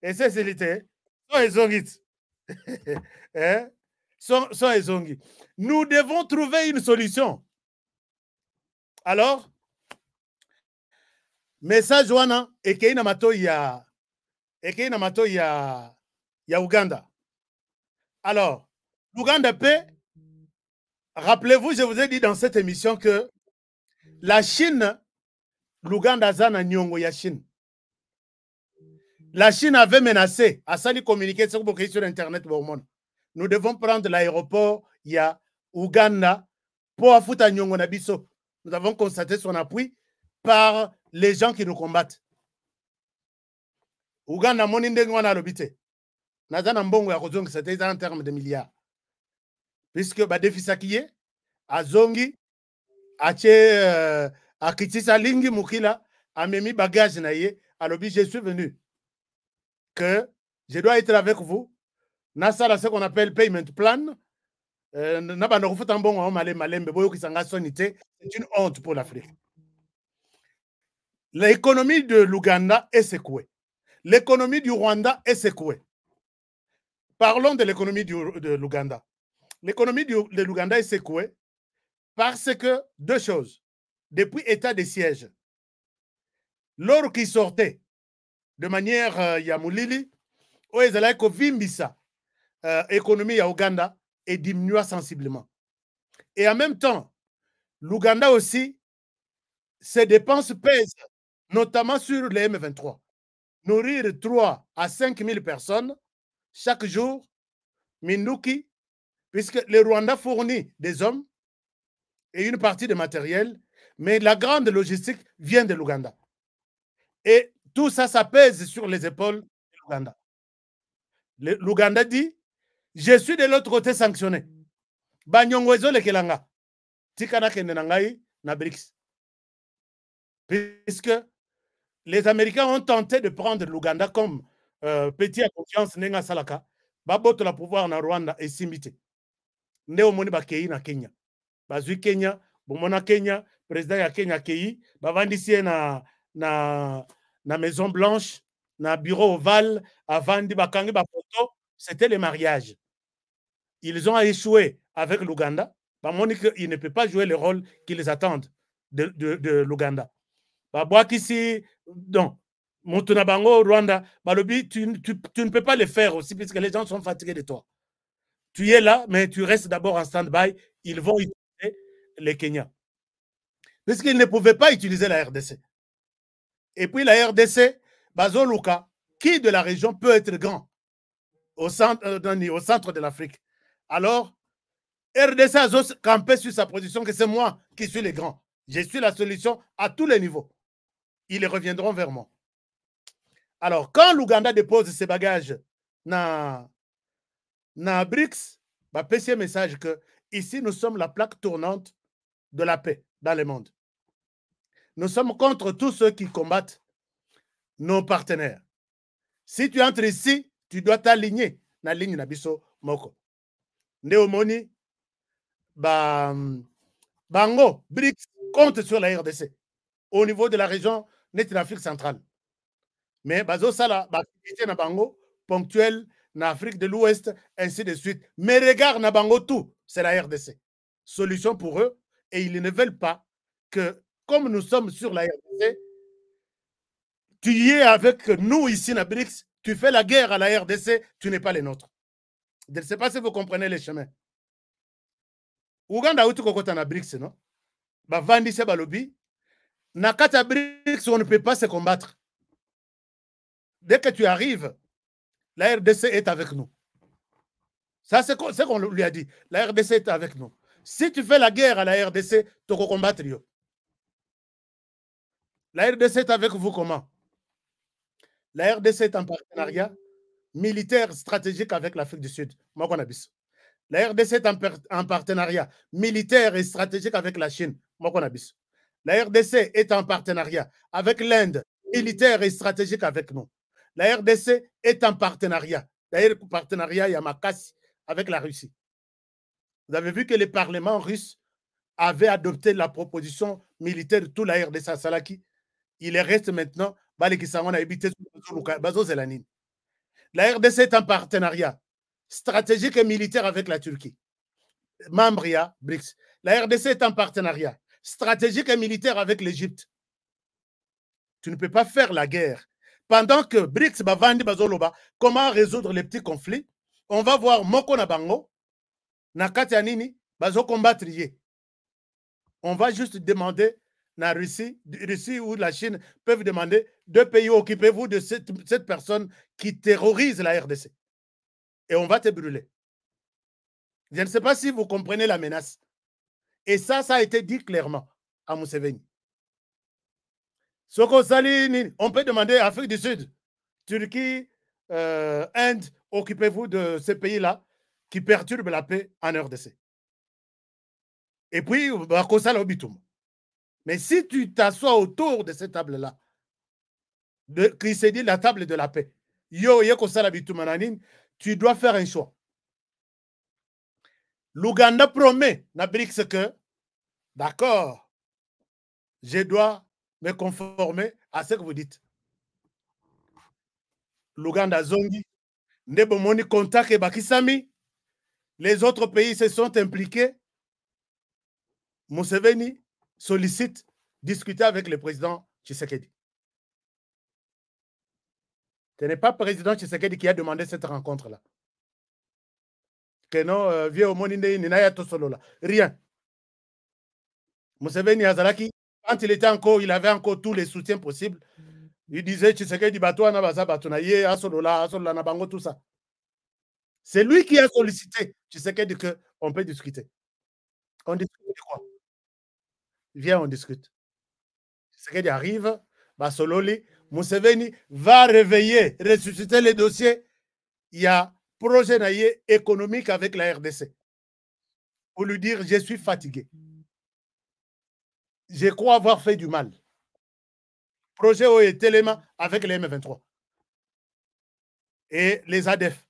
et c'est l'été, sont Sont Nous devons trouver une solution. Alors, message wana et qu'il y ya et qu'il y a Ouganda. Alors, l'Ouganda paix, rappelez-vous, je vous ai dit dans cette émission que la Chine, l'Ouganda zana nyongo ya Chine. La Chine avait menacé, à ça communiquer sur Internet Nous devons prendre l'aéroport, il y a Ouganda, pour Nyongo Nabiso. Nous avons constaté son appui par les gens qui nous combattent. Ouganda, mon naza na mbongo ya kozongisa te eza en terme de milliards puisque badefisaki a zongi ache à euh, kitisa lingi mukila amemi bagage na ye alobi je suis venu que je dois être avec vous la ce qu'on appelle payment plan euh, nabanda kofuta mbongo yango malema lembe boyo kisanga c'est une honte pour l'afrique l'économie de l'ouganda est secouée l'économie du rwanda est secouée Parlons de l'économie de l'Ouganda. L'économie de l'Ouganda est secouée parce que deux choses. Depuis état de siège, l'or qui sortait de manière euh, yamoulili, oezalaiko vimbisa, euh, économie à Ouganda, est diminua sensiblement. Et en même temps, l'Ouganda aussi, ses dépenses pèsent, notamment sur les M23. Nourrir 3 à 5 000 personnes, chaque jour, Minuki, puisque le Rwanda fournit des hommes et une partie de matériel, mais la grande logistique vient de l'Ouganda. Et tout ça, ça sur les épaules de l'Ouganda. L'Ouganda dit, je suis de l'autre côté sanctionné. Banyongwezo le Kelanga. Tikana Nabrix. Puisque les Américains ont tenté de prendre l'Ouganda comme euh, petit à confiance salaka asalaka la pouvoir na rwanda et s'imiter. nde Moni Bakéi na kenya Basu kenya bomona kenya président ya kenya kei bavandisi ye na, na, na maison blanche na bureau ovale avandi bakangi photo. c'était le mariage ils ont échoué avec l'ouganda Il il ne peut pas jouer le rôle qu'ils attendent de, de, de l'ouganda ici donc Moutunabango, Rwanda, Balobi, tu, ne peux pas le faire aussi puisque les gens sont fatigués de toi. Tu es là, mais tu restes d'abord en stand-by. Ils vont utiliser les Kenyans. Puisqu'ils ne pouvaient pas utiliser la RDC. Et puis la RDC, Bazoluka, qui de la région peut être grand au centre, euh, au centre de l'Afrique Alors, RDC a campé sur sa position que c'est moi qui suis le grand. Je suis la solution à tous les niveaux. Ils reviendront vers moi. Alors, quand l'Ouganda dépose ses bagages dans, na BRICS, bah, un message que ici, nous sommes la plaque tournante de la paix dans le monde. Nous sommes contre tous ceux qui combattent nos partenaires. Si tu entres ici, tu dois t'aligner la ligne na moko. Néomoni, bah, Bango, BRICS compte sur la RDC au niveau de la région nest centrale mais la na bango ponctuelle na Afrique de l'Ouest, ainsi de suite. Mais regarde na bango tout, c'est la RDC. Solution pour eux, et ils ne veulent pas que, comme nous sommes sur la RDC, tu y es avec nous ici na BRICS, tu fais la guerre à la RDC, tu n'es pas les nôtres. Je ne sais pas si vous comprenez les chemins. Ouganda tu na BRICS, non? Na BRICS, on ne peut pas se combattre dès que tu arrives, la RDC est avec nous. Ça, c'est ce qu'on lui a dit. La RDC est avec nous. Si tu fais la guerre à la RDC, tu vas combattre. La RDC est avec vous comment La RDC est en partenariat militaire stratégique avec l'Afrique du Sud. Moi, La RDC est en, partenariat militaire et stratégique avec la Chine. La RDC est en partenariat avec l'Inde, militaire et stratégique avec nous. La RDC est en partenariat. D'ailleurs, le partenariat Yamakasi avec la Russie. Vous avez vu que le Parlement russe avait adopté la proposition militaire de tout la RDC à Salaki. Il reste maintenant La RDC est en partenariat stratégique et militaire avec la Turquie. Membria, BRICS. La RDC est en partenariat stratégique et militaire avec l'Égypte. Tu ne peux pas faire la guerre pendant que BRICS bavandi comment résoudre les petits conflits, on va voir Moko Nabango, Nakatianini, na combattre On va juste demander la Russie, Russie ou la Chine peuvent demander deux pays, occupez-vous de cette, cette personne qui terrorise la RDC. Et on va te brûler. Je ne sais pas si vous comprenez la menace. Et ça, ça a été dit clairement à Mousseveni on peut demander Afrique du Sud, Turquie, euh, Inde, occupez-vous de ces pays-là qui perturbent la paix en RDC. Et puis, Mais si tu t'assois autour de cette table-là, qui s'est dit la table de la paix, tu dois faire un choix. L'Ouganda promet, Nabrix, que, d'accord, je dois mais conformer à ce que vous dites. L'Ouganda zongi, Nebomoni contact Bakisami, les autres pays se sont impliqués. Museveni sollicite discuter avec le président Tshisekedi. Ce n'est pas le président Tshisekedi qui a demandé cette rencontre-là. Que non, euh, vieux Rien. Museveni Azalaki, quand il était encore, il avait encore tous les soutiens possibles. Il disait, tu tu sais Asolo Batonaye, Asolola, Nabango, tout ça. C'est lui qui a sollicité Tu sais que qu'on peut discuter. On discute de quoi Viens, on discute. tu arrive, Basololi, Museveni va réveiller, ressusciter les dossiers. Il y a projet économique avec la RDC. Pour lui dire, je suis fatigué je crois avoir fait du mal. Projet OE avec les M23 et les ADEF.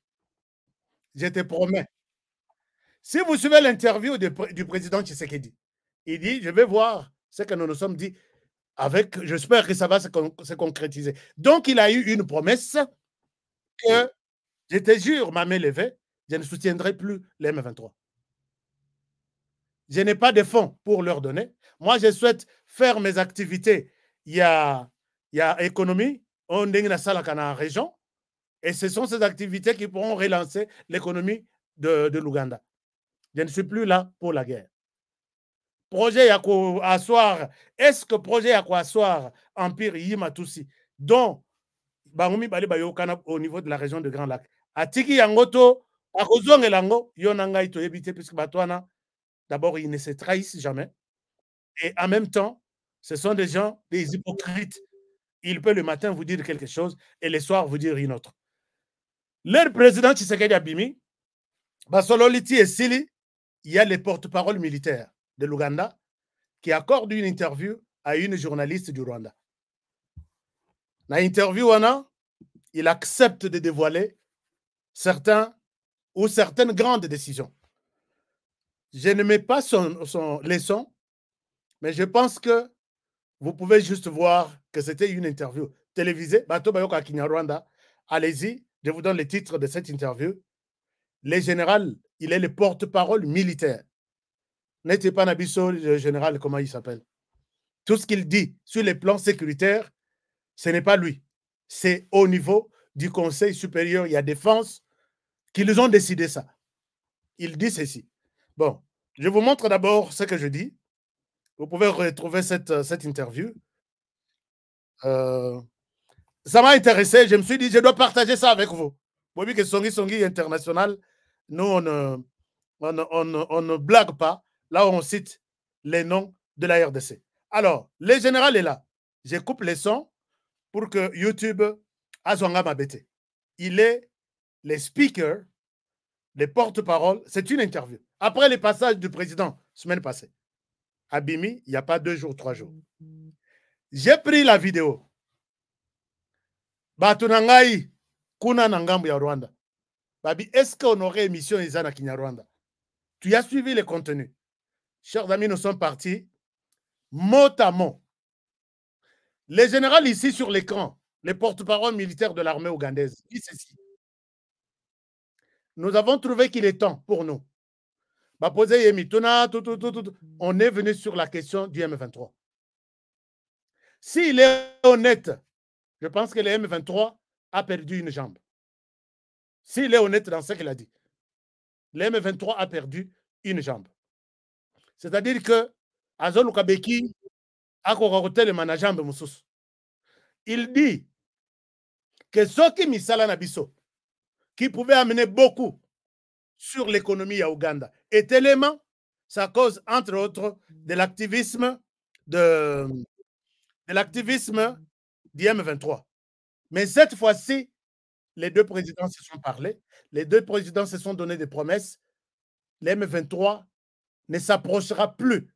Je te promets. Si vous suivez l'interview du président Tshisekedi, il dit Je vais voir ce que nous nous sommes dit avec. J'espère que ça va se, concrétiser. Donc, il a eu une promesse que, je te jure, ma main levée, je ne soutiendrai plus les M23. Je n'ai pas de fonds pour leur donner. Moi, je souhaite faire mes activités. Il y a, il y a économie, on est région, et ce sont ces activités qui pourront relancer l'économie de, l'Ouganda. Je ne suis plus là pour la guerre. Projet quoi est-ce que projet Yako Assoir, Empire Yimatusi, dont Bangumi au niveau de la région de Grand Lac, Atiki Yangoto, Akozong Elango, Yonangaito puisque Batwana, D'abord, ils ne se trahissent jamais. Et en même temps, ce sont des gens, des mmh. hypocrites. Il peut le matin vous dire quelque chose et le soir vous dire une autre. Le président Tshisekedi Abimi, Basololiti et Sili, il y a les porte-parole militaires de l'Ouganda qui accordent une interview à une journaliste du Rwanda. Dans l'interview, il accepte de dévoiler certains ou certaines grandes décisions. Je ne mets pas son, leçon, mais je pense que vous pouvez juste voir que c'était une interview télévisée. Bato Allez-y, je vous donne le titre de cette interview. Le général, il est le porte-parole militaire. N'était pas Nabiso, le général, comment il s'appelle Tout ce qu'il dit sur les plans sécuritaires, ce n'est pas lui. C'est au niveau du Conseil supérieur, de y défense, qu'ils ont décidé ça. Il dit ceci. Bon, je vous montre d'abord ce que je dis. Vous pouvez retrouver cette, euh, cette interview. Euh, ça m'a intéressé. Je me suis dit, je dois partager ça avec vous. voyez que Songi Songi International, nous, on ne, on, ne blague pas. Là, on cite les noms de la RDC. Alors, le général est là. Je coupe les sons pour que YouTube à Mabete. Il est le speaker les porte-paroles, c'est une interview. Après les passages du président, semaine passée, Abimi, il n'y a pas deux jours, trois jours. J'ai pris la vidéo. Batunangai, Kuna Nangambu ya Rwanda. Babi, est-ce qu'on aurait émission Izana Kinyarwanda Tu as suivi les contenus. Chers amis, nous sommes partis mot à mot. Les générales ici sur l'écran, les porte-parole militaires de l'armée ougandaise, disent ceci nous avons trouvé qu'il est temps pour nous. On est venu sur la question du M23. S'il est honnête, je pense que le M23 a perdu une jambe. S'il est honnête dans ce qu'il a dit, le M23 a perdu une jambe. C'est-à-dire que Azol Kabeki a corroté le manajambe Moussous. Il dit que ce qui misala nabiso, qui pouvait amener beaucoup sur l'économie à Ouganda. Et tellement, ça cause, entre autres, de l'activisme de, de l'activisme d'IM23. Mais cette fois-ci, les deux présidents se sont parlé, les deux présidents se sont donné des promesses. L'M23 ne s'approchera plus.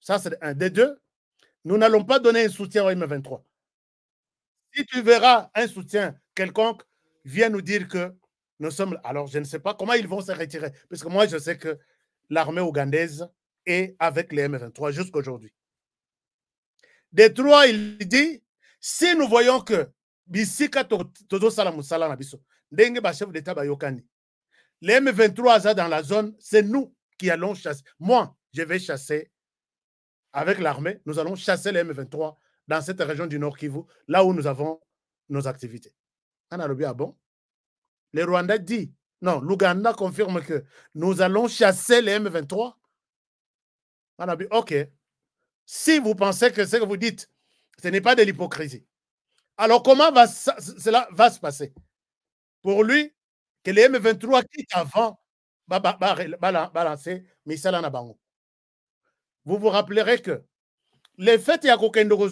Ça, c'est un des deux. Nous n'allons pas donner un soutien au M23. Si tu verras un soutien quelconque, vient nous dire que nous sommes... Alors, je ne sais pas comment ils vont se retirer, parce que moi, je sais que l'armée ougandaise est avec les M23 jusqu'à aujourd'hui. Des trois, il dit, si nous voyons que les m23 dans la zone c'est nous qui allons chasser moi je vais chasser avec l'armée nous allons chasser les m23 dans cette région du nord kivu là où nous avons nos activités le ah bon? Les rwanda dit non, l'Ouganda confirme que nous allons chasser les M23. ok. Si vous pensez que ce que vous dites, ce n'est pas de l'hypocrisie, alors comment va cela va se passer Pour lui, que les M23 quittent avant balancer Vous vous rappellerez que les fêtes Kokendo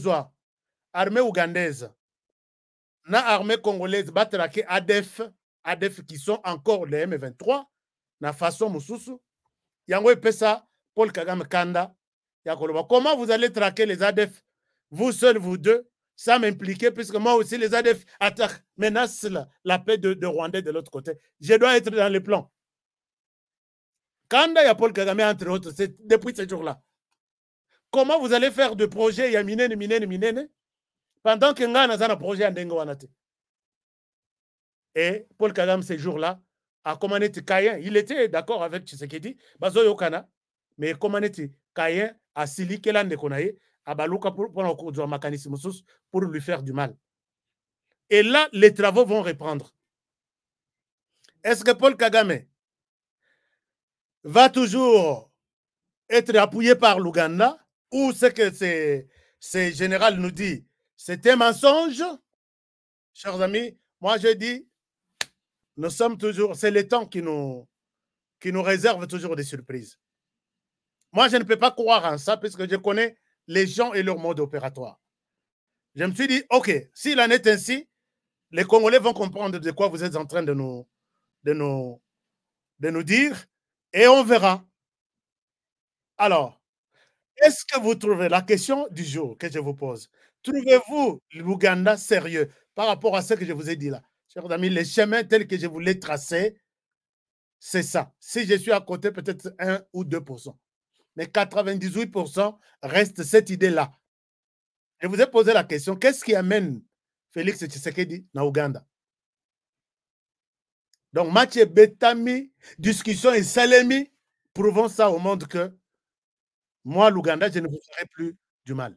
armée ougandaise, na armée congolaise traquer ADEF, ADEF qui sont encore les M23, na façon mususu. Yango epesa Paul Kagame Kanda comment vous allez traquer les ADEF vous seuls vous deux sans m'impliquer puisque moi aussi les ADEF menacent la, paix de, de Rwandais de l'autre côté. Je dois être dans les plans. Kanda ya Paul Kagame entre autres, depuis ce jour-là. Comment vous allez faire de projets a minene minene minene pendant que nous avons un projet en ndenge wana te et paul kagame ces jours là a commandé kayen il était d'accord avec tshisekedi bazoyokana mais a commandé kayen asilikela ndeko na à pour pour kozwa du sous pour lui faire du mal et là les travaux vont reprendre est-ce que paul kagame va toujours être appuyé par l'ouganda ou ce que ce général nous dit c'était un mensonge. Chers amis, moi je dis, nous sommes toujours, c'est le temps qui nous, qui nous réserve toujours des surprises. Moi, je ne peux pas croire en ça puisque je connais les gens et leur mode opératoire. Je me suis dit, OK, s'il en est ainsi, les Congolais vont comprendre de quoi vous êtes en train de nous, de nous, de nous dire et on verra. Alors, est-ce que vous trouvez la question du jour que je vous pose Trouvez-vous l'Ouganda sérieux par rapport à ce que je vous ai dit là Chers amis, les chemins tels que je voulais tracer, c'est ça. Si je suis à côté, peut-être 1 ou 2 Mais 98 reste cette idée-là. Je vous ai posé la question, qu'est-ce qui amène Félix Tshisekedi dans Ouganda Donc, match et Betami, discussion et Salemi, prouvons ça au monde que moi, l'Ouganda, je ne vous ferai plus du mal.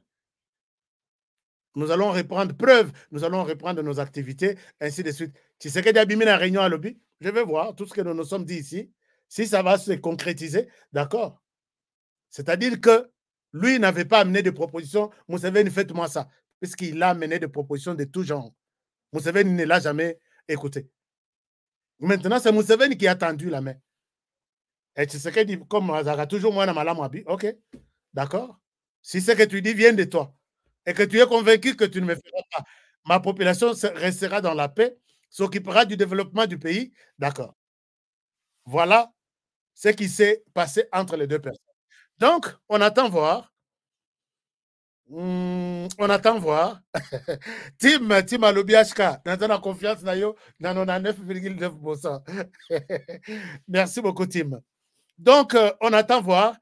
Nous allons reprendre preuve, nous allons reprendre nos activités, ainsi de suite. Tu sais que d'abîmer la réunion à l'Obi. je vais voir tout ce que nous nous sommes dit ici. Si ça va se concrétiser, d'accord. C'est-à-dire que lui n'avait pas amené de propositions. Mousseveni, faites-moi ça. Puisqu'il a amené des propositions de tout genre. Mousseveni ne l'a jamais écouté. Maintenant, c'est Mousseveni qui a tendu la main. Et tu sais que dit, comme Mazara, toujours moi, ok, d'accord. Si ce que tu dis vient de toi, et que tu es convaincu que tu ne me feras pas, ma population restera dans la paix, s'occupera du développement du pays, d'accord. Voilà ce qui s'est passé entre les deux personnes. Donc, on attend voir. Hmm, on attend voir. (laughs) Tim, Tim Alubiashka, dans la confiance, Nayo, 99%. (laughs) Merci beaucoup, Tim. Donc, euh, on attend voir.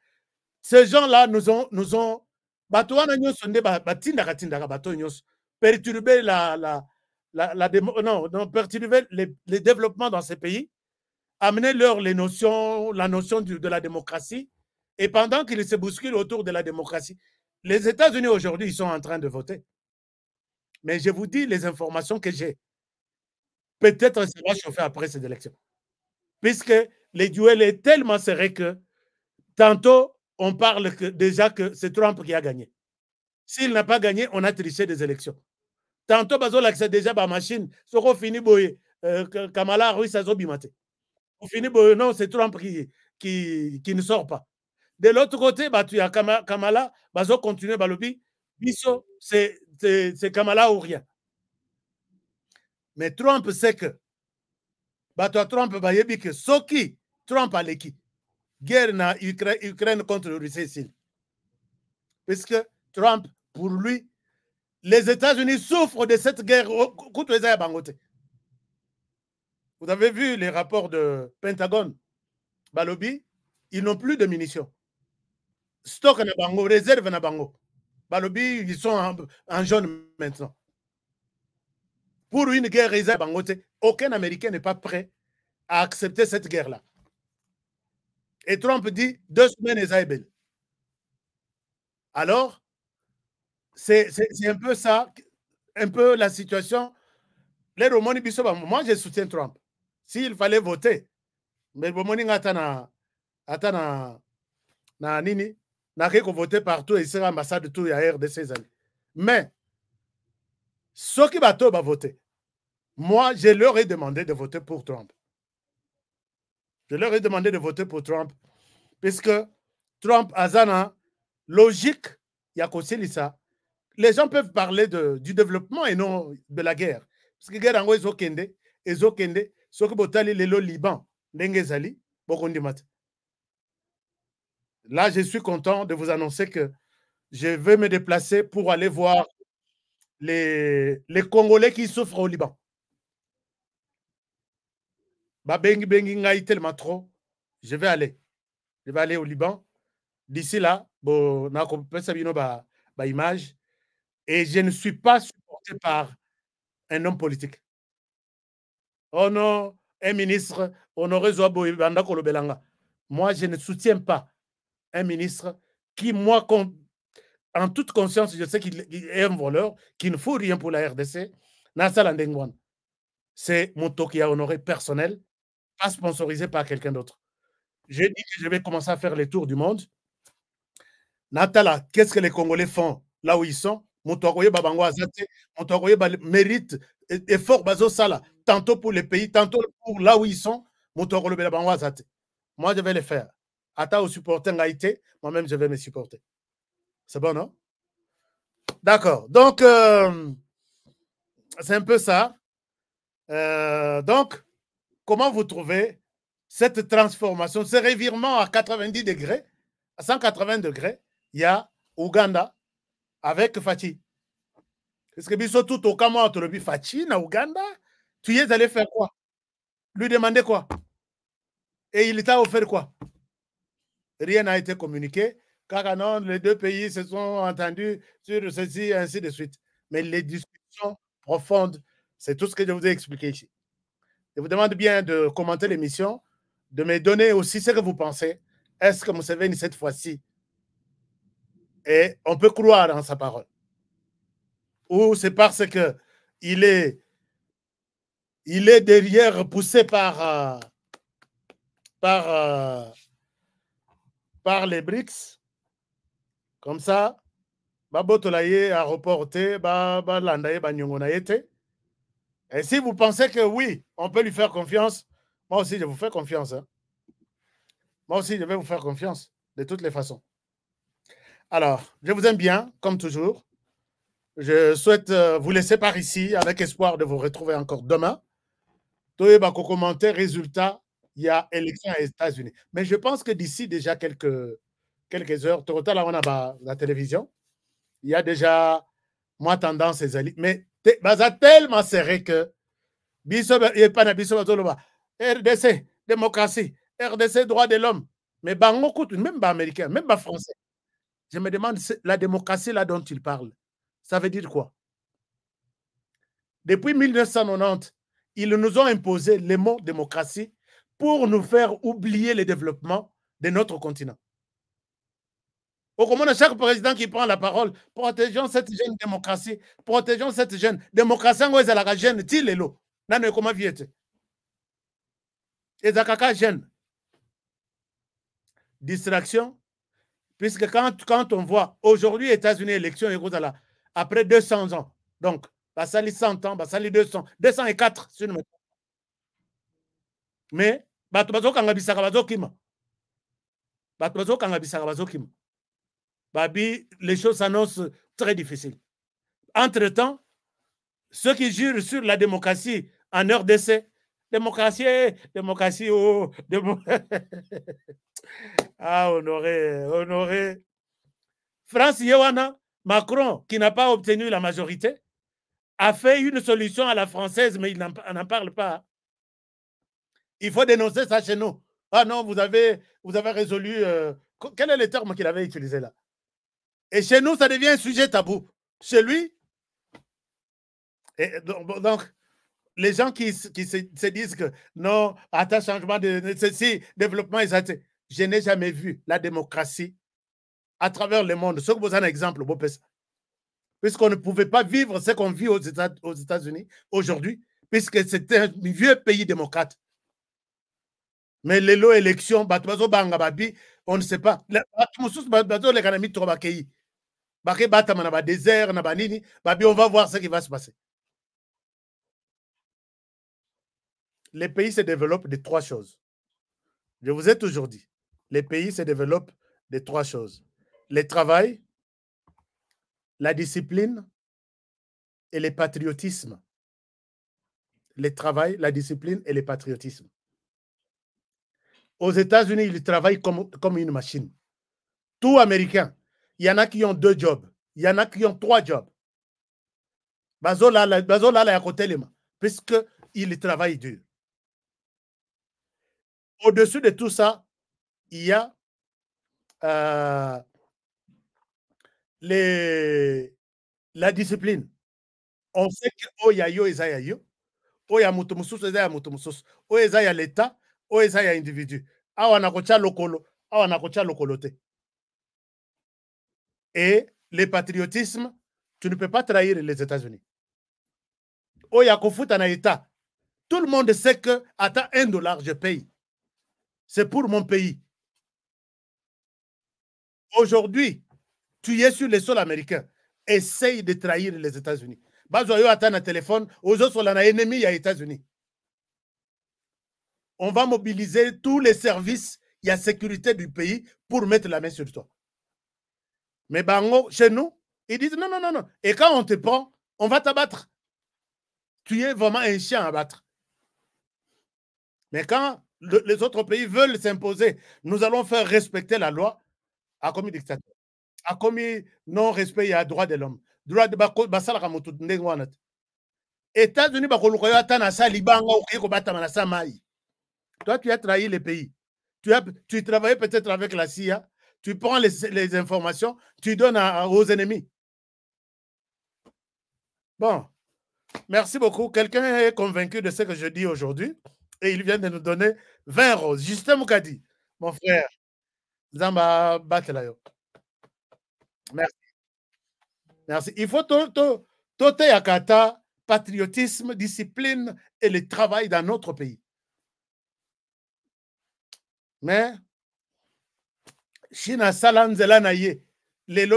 Ces gens-là nous ont, nous ont bato nyonso perturber la, la, la, la euh, non, perturber les, développements dans ces pays amener leur les notions, la notion de la démocratie. Et pendant qu'ils se bousculent autour de la démocratie, les États-Unis aujourd'hui, ils sont en train de voter. Mais je vous dis les informations que j'ai. Peut-être ça va chauffer après ces élections. Puisque les duels est tellement serré que tantôt, on parle déjà que c'est Trump qui a gagné. S'il n'a pas gagné, on a triché des élections. Tantôt, Bazola, c'est déjà ma machine. Soro fini boye. Euh, Kamala, Ruiz, Sazo Bimate. On Fini boye. Non, c'est Trump qui, qui, qui ne sort pas. De l'autre côté, bah, tu as Kamala, Bazo continue Balobi. Bisso, c'est Kamala ou rien. Mais Trump sait que. Bah, toi, Trump, bah, que Soki, Trump a l'équipe guerre en Ukraine contre Russie. Puisque Trump, pour lui, les États-Unis souffrent de cette guerre contre les Vous avez vu les rapports de Pentagone, Balobi, ils n'ont plus de munitions. Stock en Bango, réserve en Bango. Balobi, ils sont en, jaune maintenant. Pour une guerre, réserve aucun Américain n'est pas prêt à accepter cette guerre-là. Et Trump dit deux semaines et Alors, c'est un peu ça, un peu la situation. Les Romani moi je soutiens Trump. S'il fallait voter, mais Romani atana atana na nini n'a rien voter partout et sera ambassade tout de ces années. Mais ceux qui vont voter. Moi, je leur ai demandé de voter pour Trump. Je leur ai demandé de voter pour Trump. Puisque Trump, Azana, hein, logique, il y a ça. Les gens peuvent parler de, du développement et non de la guerre. Parce que guerre en ce Ezokende, Liban, Là, je suis content de vous annoncer que je vais me déplacer pour aller voir les, les Congolais qui souffrent au Liban. Bah, je vais aller. Je vais aller au Liban. D'ici là, bon, Et je ne suis pas supporté par un homme politique. Oh non, un ministre, honoré Moi, je ne soutiens pas un ministre qui, moi, en toute conscience, je sais qu'il est un voleur, qui ne faut rien pour la RDC. C'est mon qui a honoré personnel pas sponsorisé par quelqu'un d'autre. Je dis que je vais commencer à faire les tours du monde. Natala, qu'est-ce que les Congolais font là où ils sont mérite effort Sala, tantôt pour les pays tantôt pour là où ils sont moi je vais le faire ata aux supporters Haïti moi-même je vais me supporter c'est bon non d'accord donc euh, c'est un peu ça euh, donc Comment vous trouvez cette transformation, ce revirement à 90 degrés, à 180 degrés, il y a Ouganda avec Fatih. Est-ce que Bissot, tout au Cameroun, entre le Fatih, na Ouganda, tu y es allé faire quoi Lui demander quoi Et il t'a offert quoi Rien n'a été communiqué, car non, les deux pays se sont entendus sur ceci et ainsi de suite. Mais les discussions profondes, c'est tout ce que je vous ai expliqué ici. Je vous demande bien de commenter l'émission, de me donner aussi ce que vous pensez. Est-ce que Museveni, cette fois-ci, et on peut croire en sa parole Ou c'est parce que il est, il est derrière, poussé par, euh, par, euh, par les BRICS Comme ça, Babotolaye a reporté, a Banyongonaye et si vous pensez que oui, on peut lui faire confiance, moi aussi, je vous fais confiance. Hein. Moi aussi, je vais vous faire confiance, de toutes les façons. Alors, je vous aime bien, comme toujours. Je souhaite euh, vous laisser par ici avec espoir de vous retrouver encore demain. va commenter. résultat, il y a élection aux États-Unis. Mais je pense que d'ici déjà quelques, quelques heures, à là, on a bah, la télévision. Il y a déjà, moi, tendance, mais tellement serré que biso eh, pas rdc démocratie rdc droit de l'homme mais pas américain, même pas même je me demande la démocratie là dont il parle ça veut dire quoi depuis 1990 ils nous ont imposé le mot démocratie pour nous faire oublier le développement de notre continent au de chaque président qui prend la parole, protégeons cette jeune démocratie, protégeons cette jeune démocratie, est la jeune, il est l'eau. comment Et Zakaka jeune. Distraction, puisque quand, on voit aujourd'hui, États-Unis, élection, après 200 ans, donc, Bassali 100 ans, Bassali 200, 204, si Mais, Bato Bazo Kangabisaka Bazo Babi, les choses s'annoncent très difficiles. Entre-temps, ceux qui jurent sur la démocratie en heure d'essai, démocratie, démocratie, oh, démocratie. (laughs) ah, honoré, honoré. France Yewana, Macron, qui n'a pas obtenu la majorité, a fait une solution à la française, mais il n'en parle pas. Il faut dénoncer ça chez nous. Ah non, vous avez, vous avez résolu. Euh, quel est le terme qu'il avait utilisé là et chez nous, ça devient un sujet tabou. Chez lui, donc, les gens qui, se, disent que non, attends, changement de, ceci, développement, Je n'ai jamais vu la démocratie à travers le monde. Ce que vous avez un exemple, Bopes. Puisqu'on ne pouvait pas vivre ce qu'on vit aux États-Unis aujourd'hui, puisque c'était un vieux pays démocrate. Mais les lois élections, on ne sait pas na on va voir ce qui va se passer. Les pays se développent de trois choses. Je vous ai toujours dit, les pays se développent de trois choses. Le travail, la discipline et le patriotisme. Le travail, la discipline et le patriotisme. Aux États-Unis, ils travaillent comme, comme une machine. Tout Américain, il y en a qui ont deux jobs. Il y en a qui ont trois jobs. Bazola, là, à côté les mains, il travaille dur. Au-dessus de tout ça, il y a euh, les, la discipline. On sait que Oyayo Ezayayo, Oya Mutumusus Ezaya Mutumusus, Oya l'État, Oya individu. Awa nakocha lokolo, awa nakocha lokolote et le patriotisme, tu ne peux pas trahir les États-Unis. Oh, tout le monde sait que, ta un dollar, je paye. C'est pour mon pays. Aujourd'hui, tu es sur le sol américain. Essaye de trahir les États-Unis. Bazoyo un téléphone. Aux autres, on États-Unis. On va mobiliser tous les services, et la sécurité du pays pour mettre la main sur toi. Mais chez nous, ils disent non, non, non, non. Et quand on te prend, on va t'abattre. Tu es vraiment un chien à battre. Mais quand les autres pays veulent s'imposer, nous allons faire respecter la loi A commis dictateur. À commis non-respect, il y a droit de l'homme. Droit de etats unis toi, tu as trahi les pays. Tu, as, tu travaillais peut-être avec la CIA, tu prends les, informations, tu donnes aux ennemis. Bon, merci beaucoup. Quelqu'un est convaincu de ce que je dis aujourd'hui et il vient de nous donner 20 roses. Justin Moukadi, mon frère. Zamba Batelayo. Merci. Merci. Il faut toter kata, patriotisme, discipline et le travail dans notre pays. Mais Chine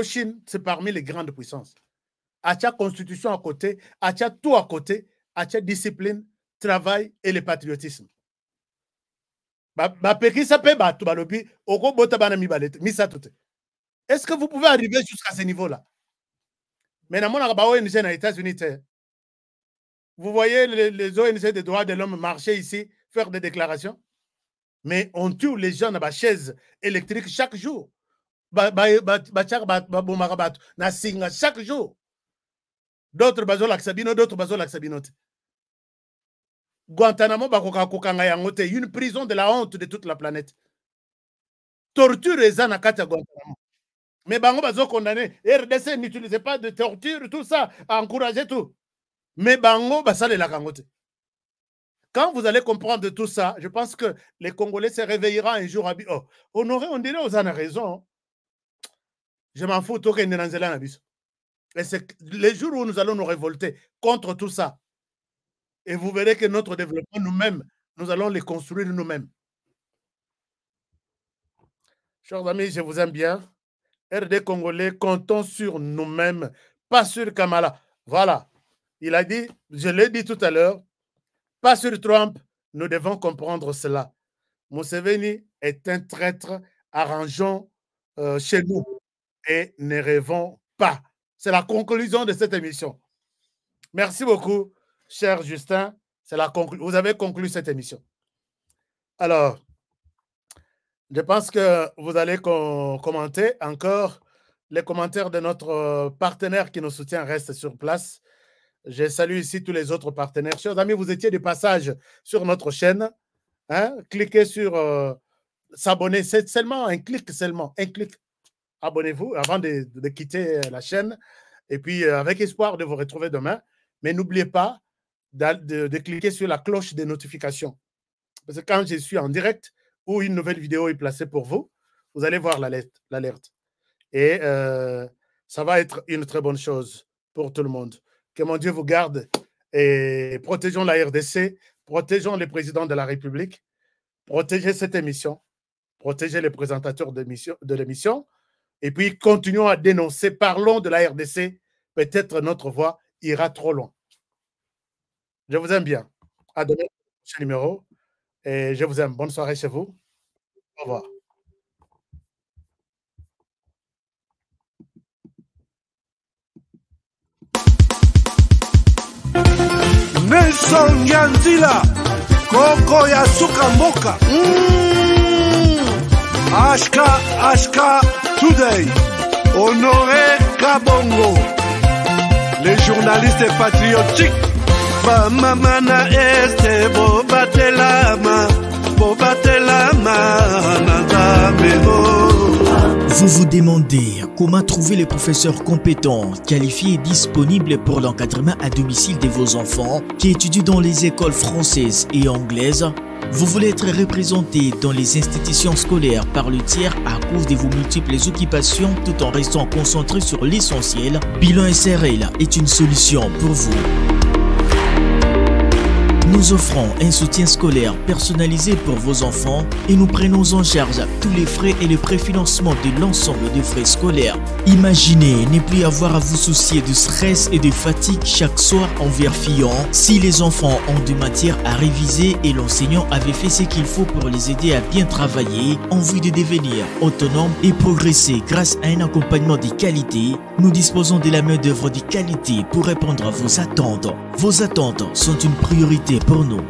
Chine c'est parmi les grandes puissances chaque constitution à côté chaque tout à côté chaque discipline travail et le patriotisme est ce que vous pouvez arriver jusqu'à ce niveau là mais dans les états-unis vous voyez les, les ong des droits de l'homme marcher ici faire des déclarations mais on tue les gens dans la chaise électrique chaque jour. Chaque jour. D'autres bazol l'axabino, d'autres bazol l'axabino. Guantanamo, une prison de la honte de toute la planète. Torture et à Guantanamo. Mais bango bazo condamné. RDC n'utilisez pas de torture, tout ça, encouragez tout. Mais bango basale la kangote. Quand vous allez comprendre tout ça, je pense que les Congolais se réveilleront un jour à oh, on dirait aux en raison. Hein. Je m'en fous, Toké Nanzela Et c'est les jours où nous allons nous révolter contre tout ça. Et vous verrez que notre développement, nous-mêmes, nous allons les construire nous-mêmes. Chers amis, je vous aime bien. RD Congolais, comptons sur nous-mêmes, pas sur Kamala. Voilà. Il a dit, je l'ai dit tout à l'heure, pas sur Trump. Nous devons comprendre cela. Museveni est un traître. Arrangeons euh, chez nous et ne rêvons pas. C'est la conclusion de cette émission. Merci beaucoup, cher Justin. Vous avez conclu cette émission. Alors, je pense que vous allez commenter encore. Les commentaires de notre euh, partenaire qui nous soutient restent sur place. Je salue ici tous les autres partenaires. Chers amis, vous étiez de passage sur notre chaîne. Hein. Cliquez sur euh, s'abonner. C'est seulement un clic, seulement un clic. Abonnez-vous avant de, quitter euh, la chaîne. Et puis, euh, avec espoir de vous retrouver demain. Mais n'oubliez pas de, cliquer sur la cloche des notifications. Parce que quand je suis en direct ou une nouvelle vidéo est placée pour vous, vous allez voir l'alerte. Et ça va être une très bonne chose pour tout le monde. Que mon Dieu vous garde et protégeons la RDC, protégeons les présidents de la République, protégez cette émission, protégez les présentateurs de l'émission, et puis continuons à dénoncer, parlons de la RDC, peut-être notre voix ira trop loin. Je vous aime bien. À ce numéro, et je vous aime. Bonne soirée chez vous. Au revoir. nelson ya nzila koko ya suka mboka mm. ashka ashka today honoré kabongo les journalistes patriotiques bamama na este bobatelama bobatelama na nzambe o Vous vous demandez comment trouver les professeurs compétents, qualifiés et disponibles pour l'encadrement à domicile de vos enfants qui étudient dans les écoles françaises et anglaises vous voulez être représenté dans les institutions scolaires par le tiers à cause de vos multiples occupations tout en restant concentré sur l'essentiel Bilan SRL est une solution pour vous. Nous offrons un soutien scolaire personnalisé pour vos enfants et nous prenons en charge tous les frais et le préfinancement de l'ensemble des frais scolaires. Imaginez ne plus avoir à vous soucier de stress et de fatigue chaque soir en vérifiant si les enfants ont des matières à réviser et l'enseignant avait fait ce qu'il faut pour les aider à bien travailler en vue de devenir autonomes et progresser grâce à un accompagnement de qualité. Nous disposons de la main-d'œuvre de qualité pour répondre à vos attentes. Vos attentes sont une priorité pour nous,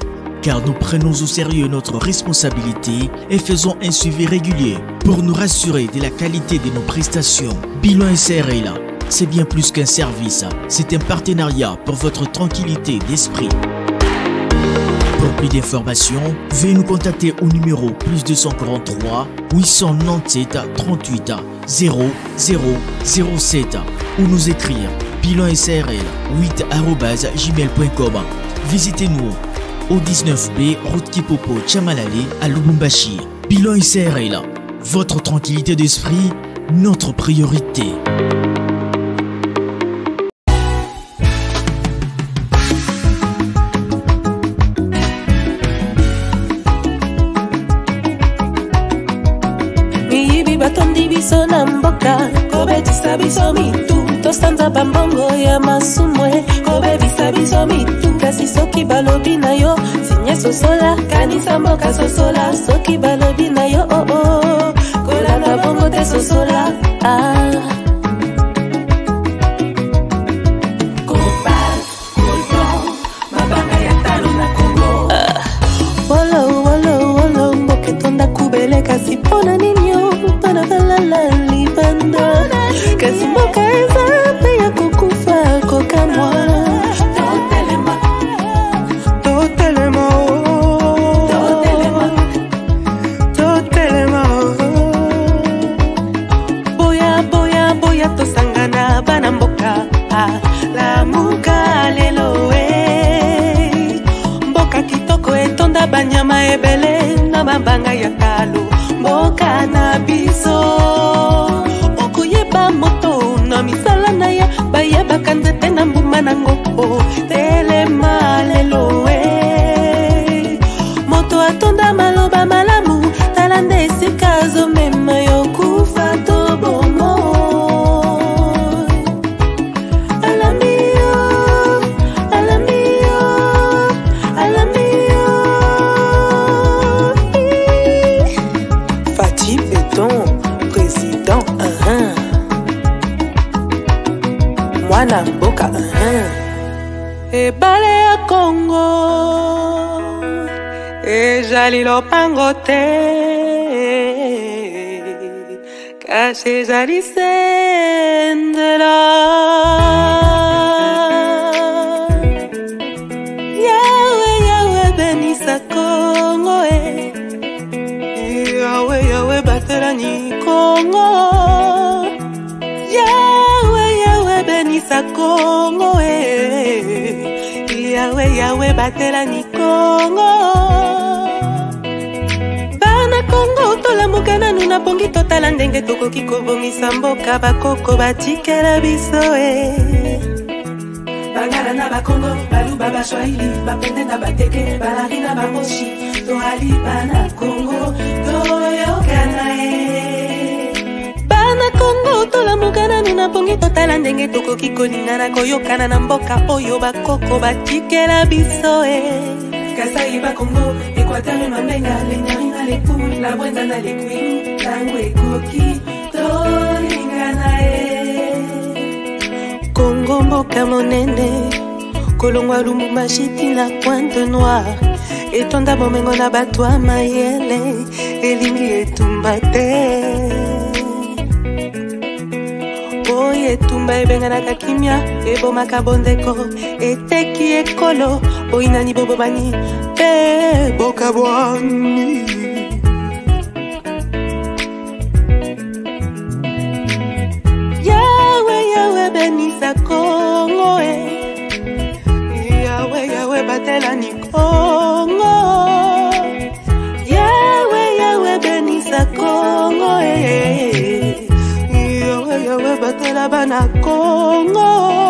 car nous prenons au sérieux notre responsabilité et faisons un suivi régulier pour nous rassurer de la qualité de nos prestations. Bilan SRL, c'est bien plus qu'un service, c'est un partenariat pour votre tranquillité d'esprit. Pour plus d'informations, veuillez nous contacter au numéro plus 243 897 38 0 ou nous écrire bilan SRL 8 gmail.com Visitez-nous au 19B, route Kipopo, Chamalale à Lubumbashi. Bilan là. votre tranquillité d'esprit, notre priorité. biso mitu kasi soki balobi na yo sinye sosola kanisa mboka sosola soki balobi na yo oo oh, oh. kolanda bongo te sosola ah. kosenga bakoko batikela biso e bangala na bakongo baluba baswahili bapendeta bateke balari na bamoshi toaliba na kongo toyokana e bana kongo tolamuka nanu na bongi totala ndenge tokoki koningana koyokana na mboka oyo bakoko batikela biso e kasai bakongo ekuatere mambenga lenyari na lepu labwenza na lekwiu ntango ekoki mboka na ye kongo mboka monene kolongwa lumuma shiti na pointe noire etonda bomengo na bato ya mayele elingi etumba te oyo etumba ebenganaka kimia ebomaka bondeko eteki ekolo boyinani bobomani mpe bokabwani na nikongo yawe yawe benisa kongo eh, eh, eh. yawe yawe batela bana kongo